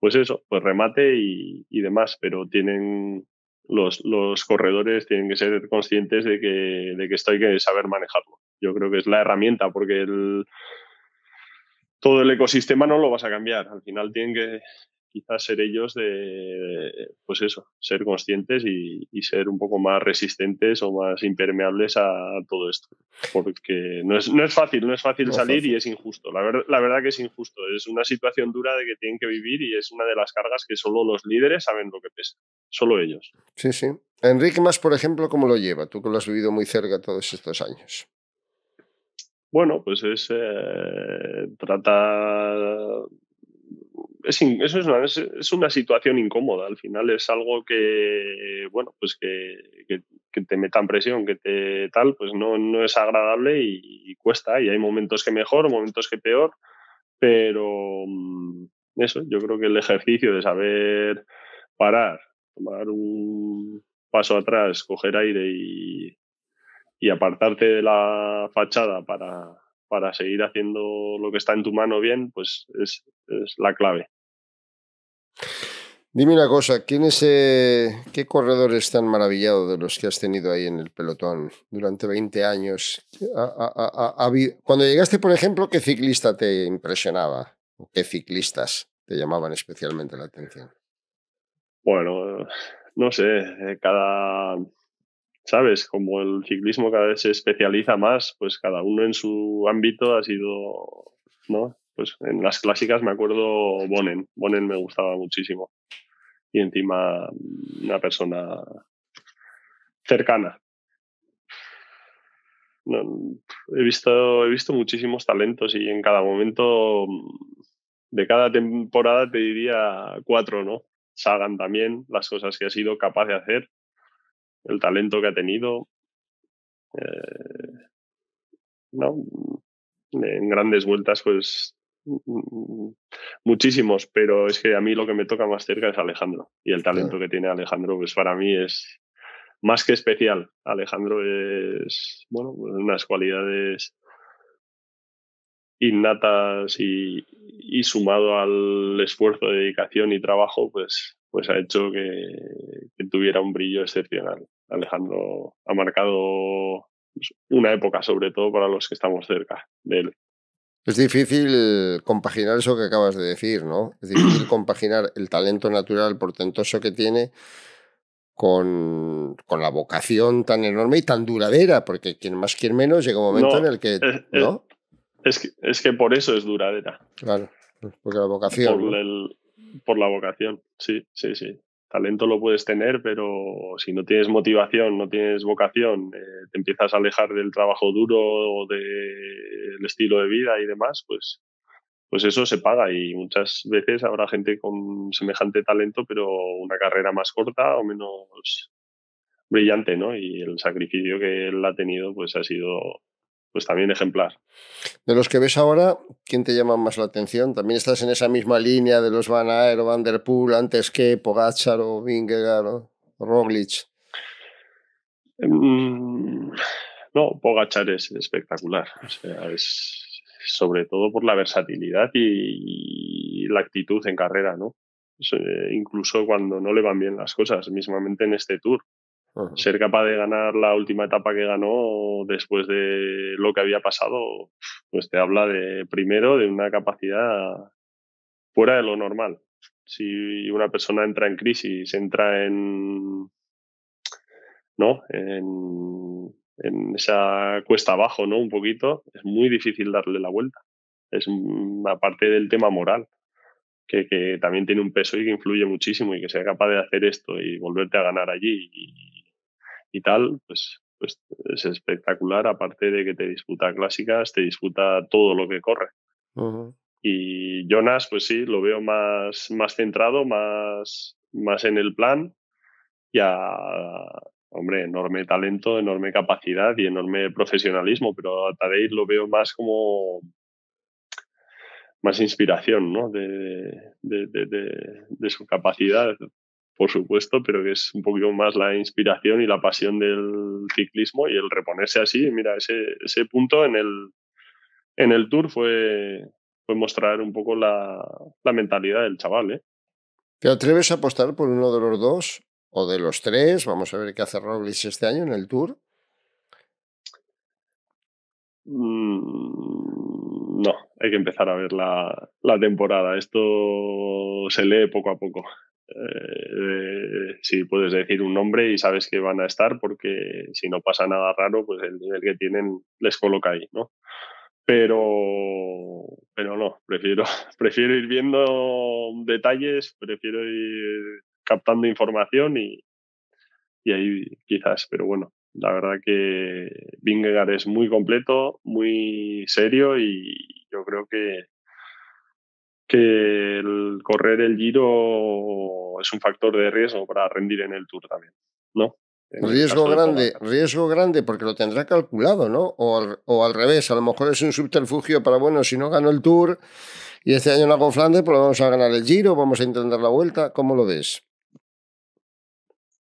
pues eso, pues remate y, demás, pero tienen los, los, corredores tienen que ser conscientes de que, de que esto hay que saber manejarlo. Yo creo que es la herramienta, porque el, todo el ecosistema no lo vas a cambiar. Al final tienen que, quizás ser ellos de, pues eso, ser conscientes y, ser un poco más resistentes o más impermeables a todo esto. Porque no es, no es fácil, no es fácil salir y es injusto. La, verdad que es injusto. Es una situación dura de que tienen que vivir y es una de las cargas que solo los líderes saben lo que pesa. Solo ellos. Sí, sí. Enrique Más, por ejemplo, ¿cómo lo lleva? Tú que lo has vivido muy cerca todos estos años. Bueno, pues es eh, tratar... trata es, eso es una, es una, situación incómoda. Al final es algo que, bueno, pues que, que, te metan presión, que te tal, pues no, no es agradable y, cuesta. Y hay momentos que mejor, momentos que peor, pero mm, eso, yo creo que el ejercicio de saber parar, tomar un paso atrás, coger aire y apartarte de la fachada para, para seguir haciendo lo que está en tu mano bien, pues es, la clave. Dime una cosa, ¿quién es, eh, ¿qué corredores tan maravillado de los que has tenido ahí en el pelotón durante 20 años? cuando llegaste, por ejemplo, ¿qué ciclista te impresionaba? ¿O qué ciclistas te llamaban especialmente la atención? Bueno, no sé, eh, cada, ¿sabes? Como el ciclismo cada vez se especializa más, pues cada uno en su ámbito ha sido, ¿no? Pues en las clásicas me acuerdo Bonen, Bonen me gustaba muchísimo. Y encima mm, una persona cercana. Mm, he, visto, he visto muchísimos talentos y en cada momento mm, de cada temporada te diría cuatro, ¿no? Sagan también, las cosas que ha sido capaz de hacer el talento que ha tenido. Eh, ¿no? Mm, en grandes vueltas, pues mm, mm, muchísimos, pero es que a mí lo que me toca más cerca es Alejandro. Y el talento que tiene Alejandro, pues para mí es más que especial. Alejandro es, bueno, pues, unas cualidades innatas y, y sumado al esfuerzo, dedicación y trabajo, pues pues ha hecho que, tuviera un brillo excepcional. Alejandro ha marcado pues, una época, sobre todo para los que estamos cerca de él. Es difícil compaginar eso que acabas de decir, ¿no? Es difícil <clears throat> compaginar el talento natural portentoso que tiene con, la vocación tan enorme y tan duradera, porque quien más, quien menos, llega un momento en el que. Es, ¿no? que, por eso es duradera. Claro, pues, porque la vocación. Por la vocación, sí, sí, sí. Talento lo puedes tener, pero si no tienes motivación, no tienes vocación, eh, te empiezas a alejar del trabajo duro o del estilo de vida y demás, pues, pues eso se paga y muchas veces habrá gente con semejante talento, pero una carrera más corta o menos brillante, ¿no? Y el sacrificio que él ha tenido, pues ha sido pues también ejemplar. De los que ves ahora, ¿quién te llama más la atención? ¿También estás en esa misma línea de los Van Aert o Van Der Poel antes que Pogachar o Vingegaard o Roglic? Em, no, Pogachar es espectacular. O sea, es sobre todo por la versatilidad y, la actitud en carrera, ¿no? Eh, incluso cuando no le van bien las cosas, mismamente en este tour. Ser capaz de ganar la última etapa que ganó después de lo que había pasado, pues te habla de primero de una capacidad fuera de lo normal. Si una persona entra en crisis, entra en ¿no? En, esa cuesta abajo, ¿no? Un poquito, es muy difícil darle la vuelta. Es aparte del tema moral, que, que, también tiene un peso y que influye muchísimo y que sea capaz de hacer esto y volverte a ganar allí y, y tal, pues, pues es espectacular, aparte de que te disputa clásicas, te disputa todo lo que corre. Y Jonas, pues sí, lo veo más, más centrado, más, más en el plan Ya, hombre, enorme talento, enorme capacidad y enorme profesionalismo, pero a Tadej lo veo más como más inspiración ¿no? de, de, de, de, su capacidad por supuesto, pero que es un poquito más la inspiración y la pasión del ciclismo y el reponerse así. Mira, ese, ese punto en el, en el tour fue, fue mostrar un poco la, la mentalidad del chaval. ¿eh? ¿Te atreves a apostar por uno de los dos o de los tres? Vamos a ver qué hace Robles este año en el tour. Mm, no, hay que empezar a ver la, la temporada. Esto se lee poco a poco. Eh, si puedes decir un nombre y sabes que van a estar porque si no pasa nada raro, pues el nivel que tienen les coloca ahí, ¿no? Pero, pero no, prefiero, <laughs> prefiero ir viendo detalles, prefiero ir captando información y, y ahí quizás, pero bueno, la verdad que Vingegaard es muy completo, muy serio y yo creo que, que el correr el giro es un factor de riesgo para rendir en el Tour también, ¿no? riesgo grande, riesgo grande porque lo tendrá calculado, ¿no? O al, o al, revés, a lo mejor es un subterfugio para, bueno, si no gano el Tour y este año no hago Flandes, pues vamos a ganar el Giro, vamos a intentar la vuelta, ¿cómo lo ves?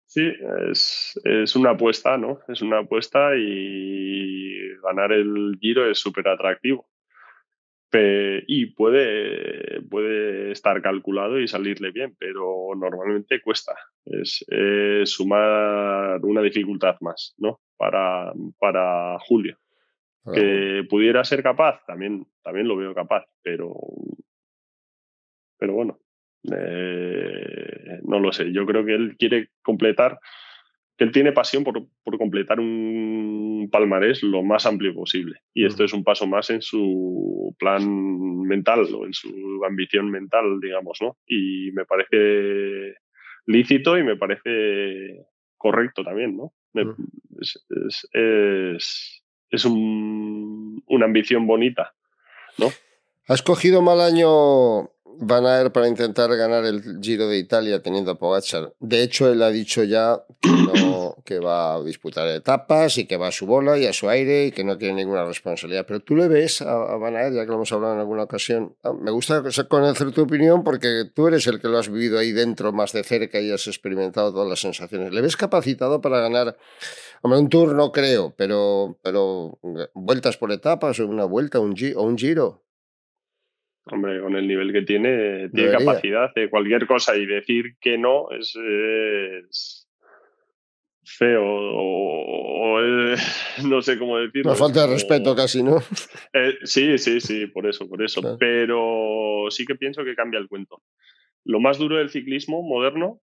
Sí, es, es una apuesta, ¿no? Es una apuesta y ganar el Giro es súper atractivo y puede, puede estar calculado y salirle bien, pero normalmente cuesta. Es eh, sumar una dificultad más, ¿no? Para, para Julio. Que pudiera ser capaz, también, también lo veo capaz, pero, pero bueno, eh, no lo sé. Yo creo que él quiere completar él tiene pasión por, completar un palmarés lo más amplio posible. Y esto es un paso más en su plan mental o en su ambición mental, digamos, ¿no? Y me parece lícito y me parece correcto también, ¿no? es, una ambición bonita, ¿no? Has cogido mal año van a para intentar ganar el Giro de Italia teniendo a Pogacar. De hecho, él ha dicho ya <clears throat> que, va a disputar etapas y que va a su bola y a su aire y que no tiene ninguna responsabilidad. Pero tú le ves a, Van Aert, ya que lo hemos hablado en alguna ocasión. Ah, me gusta conocer tu opinión porque tú eres el que lo has vivido ahí dentro más de cerca y has experimentado todas las sensaciones. ¿Le ves capacitado para ganar? Hombre, un tour no creo, pero, pero eh, vueltas por etapas o una vuelta o un giro. Hombre, con el nivel que tiene, tiene capacidad de eh, cualquier cosa y decir que no es, feo o, <laughs> no sé cómo decirlo. Una falta de respeto casi, ¿no? Eh, sí, sí, sí, por eso, por eso. Pero sí que pienso que cambia el cuento. Lo más duro del ciclismo moderno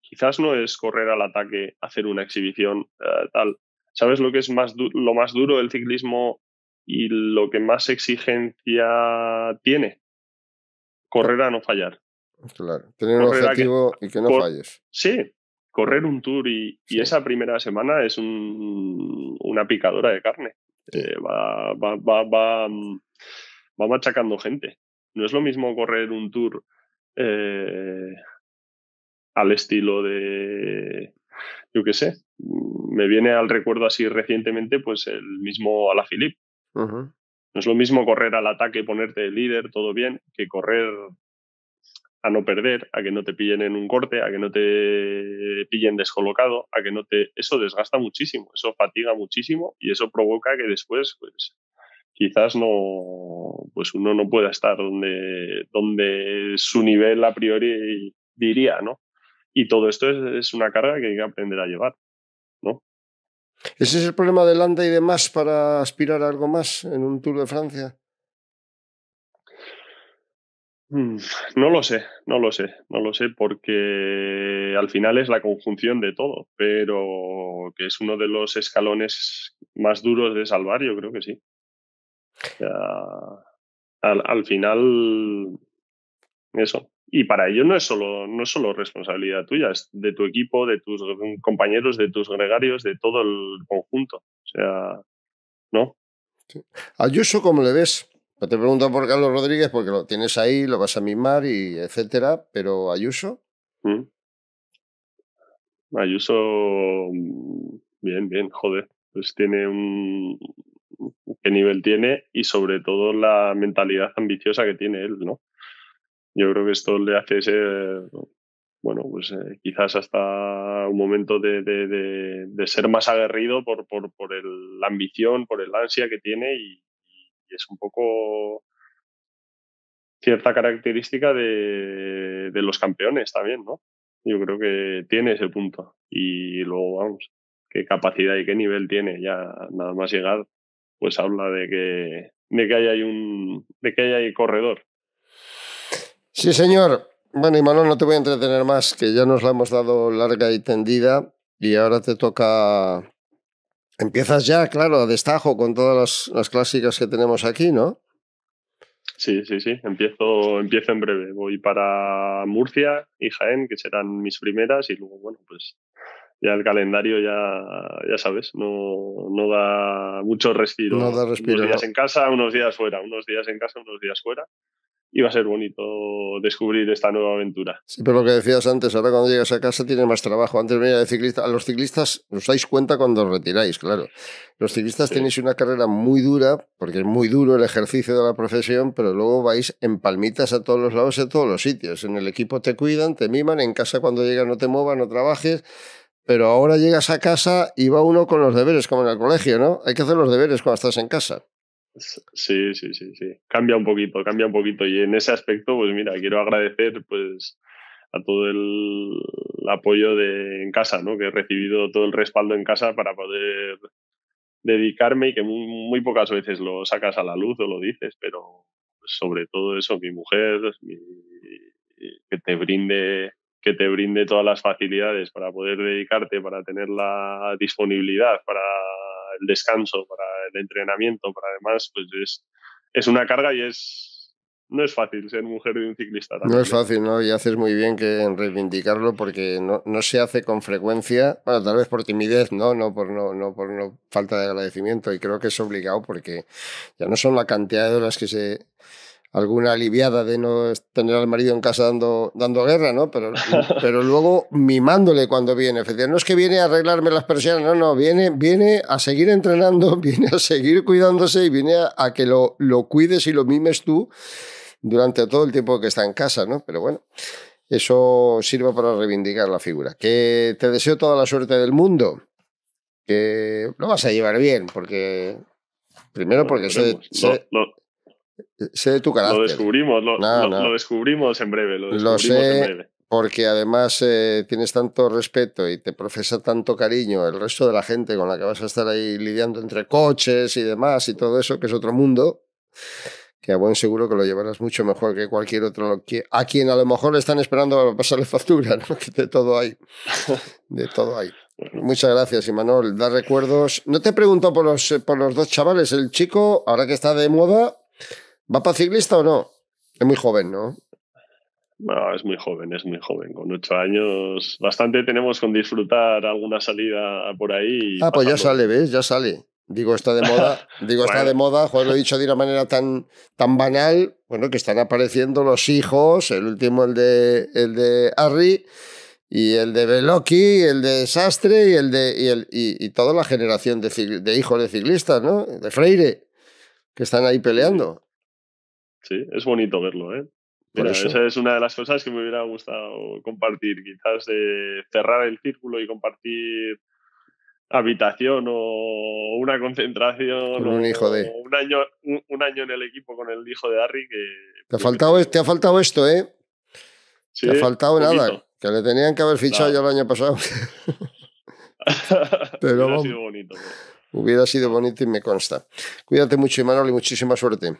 quizás no es correr al ataque, hacer una exhibición, eh, tal. ¿Sabes lo que es más lo más duro del ciclismo y lo que más exigencia tiene. Correr a no fallar. Claro, tener un objetivo y que no falles. Sí, correr un tour y, esa primera semana es una picadora de carne. Eh, va, va, va, va, mm, va machacando gente. No es lo mismo correr un tour eh, al estilo de, yo qué sé, mm, me viene al recuerdo así recientemente, pues el mismo Filip. No es lo mismo correr al ataque, ponerte líder, todo bien, que correr a no perder, a que no te pillen en un corte, a que no te pillen descolocado, a que no te... Eso desgasta muchísimo, eso fatiga muchísimo y eso provoca que después, pues, quizás no, pues uno no pueda estar donde, donde su nivel a priori diría, ¿no? Y todo esto es, es una carga que hay que aprender a llevar, ¿no? ¿Ese es el problema de Landa y demás para aspirar a algo más en un Tour de Francia? Mm, no lo sé, no lo sé, no lo sé, porque al final es la conjunción de todo, pero que es uno de los escalones más duros de salvar, yo creo que sí. al, final eso. Y para ello no es solo, no es solo responsabilidad tuya, es de tu equipo, de tus compañeros, de tus gregarios, de todo el conjunto. O sea, ¿no? Ayuso, ¿cómo le ves? te pregunto por Carlos Rodríguez porque lo tienes ahí, lo vas a mimar y etcétera, pero Ayuso. Mm. Ayuso, bien, bien, joder. Pues tiene un. ¿Qué nivel tiene? Y sobre todo la mentalidad ambiciosa que tiene él, ¿no? yo creo que esto le hace ser, bueno, pues eh, quizás hasta un momento de, ser más aguerrido por, por, el, la ambición, por el ansia que tiene y, es un poco cierta característica de, los campeones también, ¿no? Yo creo que tiene ese punto. Y luego, vamos, qué capacidad y qué nivel tiene. Ya nada más llegar, pues habla de que, de que hay, un, de que hay corredor. Sí, señor. Bueno, y Manuel, no te voy a entretener más, que ya nos la hemos dado larga y tendida y ahora te toca... Empiezas ya, claro, a destajo con todas las, clásicas que tenemos aquí, ¿no? Sí, sí, sí. Empiezo, empiezo en breve. Voy para Murcia y Jaén, que serán mis primeras, y luego, bueno, pues ya el calendario ya, ya sabes, no, no da mucho respiro. No da respiro. Unos días en casa, unos días fuera, unos días en casa, unos días fuera y va a ser bonito descubrir esta nueva aventura. Sí, pero lo que decías antes, ahora cuando llegas a casa tienes más trabajo. Antes venía de ciclista, a los ciclistas os dais cuenta cuando os retiráis, claro. Los ciclistas tenéis una carrera muy dura, porque es muy duro el ejercicio de la profesión, pero luego vais en palmitas a todos los lados en todos los sitios. En el equipo te cuidan, te miman, en casa cuando llegas no te muevas, no trabajes pero ahora llegas a casa y va uno con los deberes, como en el colegio, ¿no? Hay que hacer los deberes cuando estás en casa. Sí, sí, sí, sí. Cambia un poquito, cambia un poquito. Y en ese aspecto, pues mira, quiero agradecer pues a todo el, apoyo de en casa, ¿no? Que he recibido todo el respaldo en casa para poder dedicarme y que muy, muy pocas veces lo sacas a la luz o lo dices, pero sobre todo eso, mi mujer, que te brinde que te brinde todas las facilidades para poder dedicarte, para tener la disponibilidad, para el descanso, para el entrenamiento, para demás, pues es, es una carga y es, no es fácil ser mujer de un ciclista. No es ¿eh? fácil, ¿no? Y haces muy bien que en reivindicarlo porque no, se hace con frecuencia, bueno, tal vez por timidez, ¿no? No por, no, no por no, falta de agradecimiento y creo que es obligado porque ya no son la cantidad de horas que se alguna aliviada de no tener al marido en casa dando, dando guerra, ¿no? Pero, <laughs> pero luego mimándole cuando viene. No es que viene a arreglarme las persianas, no, no, viene, viene a seguir entrenando, <laughs> viene a seguir cuidándose y viene a, que lo, lo cuides y lo mimes tú durante todo el tiempo que está en casa, ¿no? Pero bueno, eso sirve para reivindicar la figura. Que te deseo toda la suerte del mundo, que lo vas a llevar bien, porque primero porque soy. Sé de tu carácter. Lo descubrimos, lo, descubrimos en breve. Lo, sé porque además eh, tienes tanto respeto y te profesa tanto cariño el resto de la gente con la que vas a estar ahí lidiando entre coches y demás y todo eso, que es otro mundo, que a buen seguro que lo llevarás mucho mejor que cualquier otro, a quien a lo mejor le están esperando a pasarle <laughs> factura, ¿no? que de todo hay. De todo hay. Muchas gracias, Imanol. Da recuerdos. No te pregunto por los, eh, por los dos chavales. El chico, ahora que está de moda, ¿Va para ciclista o no? Es muy joven, ¿no? No, es muy joven, es muy joven. Con ocho años, bastante tenemos con disfrutar alguna salida por ahí. Ah, pues ya sale, ¿ves? Ya sale. Digo, está de moda, <laughs> digo, está de moda, joder, lo he dicho de una manera tan, tan banal, bueno, que están apareciendo los hijos, el último, el de, el de Harry, y el de Beloki, el de Sastre, y el de, y, el, y, toda la generación de hijos de ciclistas, ¿no? De Freire, que están ahí peleando. Sí, es bonito verlo, ¿eh? esa es una de las cosas que me hubiera gustado compartir, quizás de cerrar el círculo y compartir habitación o una concentración un o un año un, año en el equipo con el hijo de Harry te ha faltado te ha faltado esto eh te ha faltado nada que le tenían que haber fichado ya el año pasado <laughs> pero hubiera sido bonito hubiera sido bonito y me consta cuídate mucho Emanuel y muchísima suerte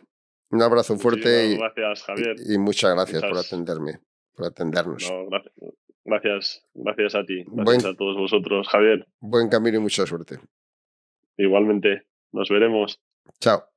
un abrazo fuerte y, gracias, Javier. y, muchas gracias por atenderme, por atendernos. gracias, gracias, a ti, gracias a todos vosotros, Javier. Buen camino y mucha suerte. Igualmente, nos veremos. Chao.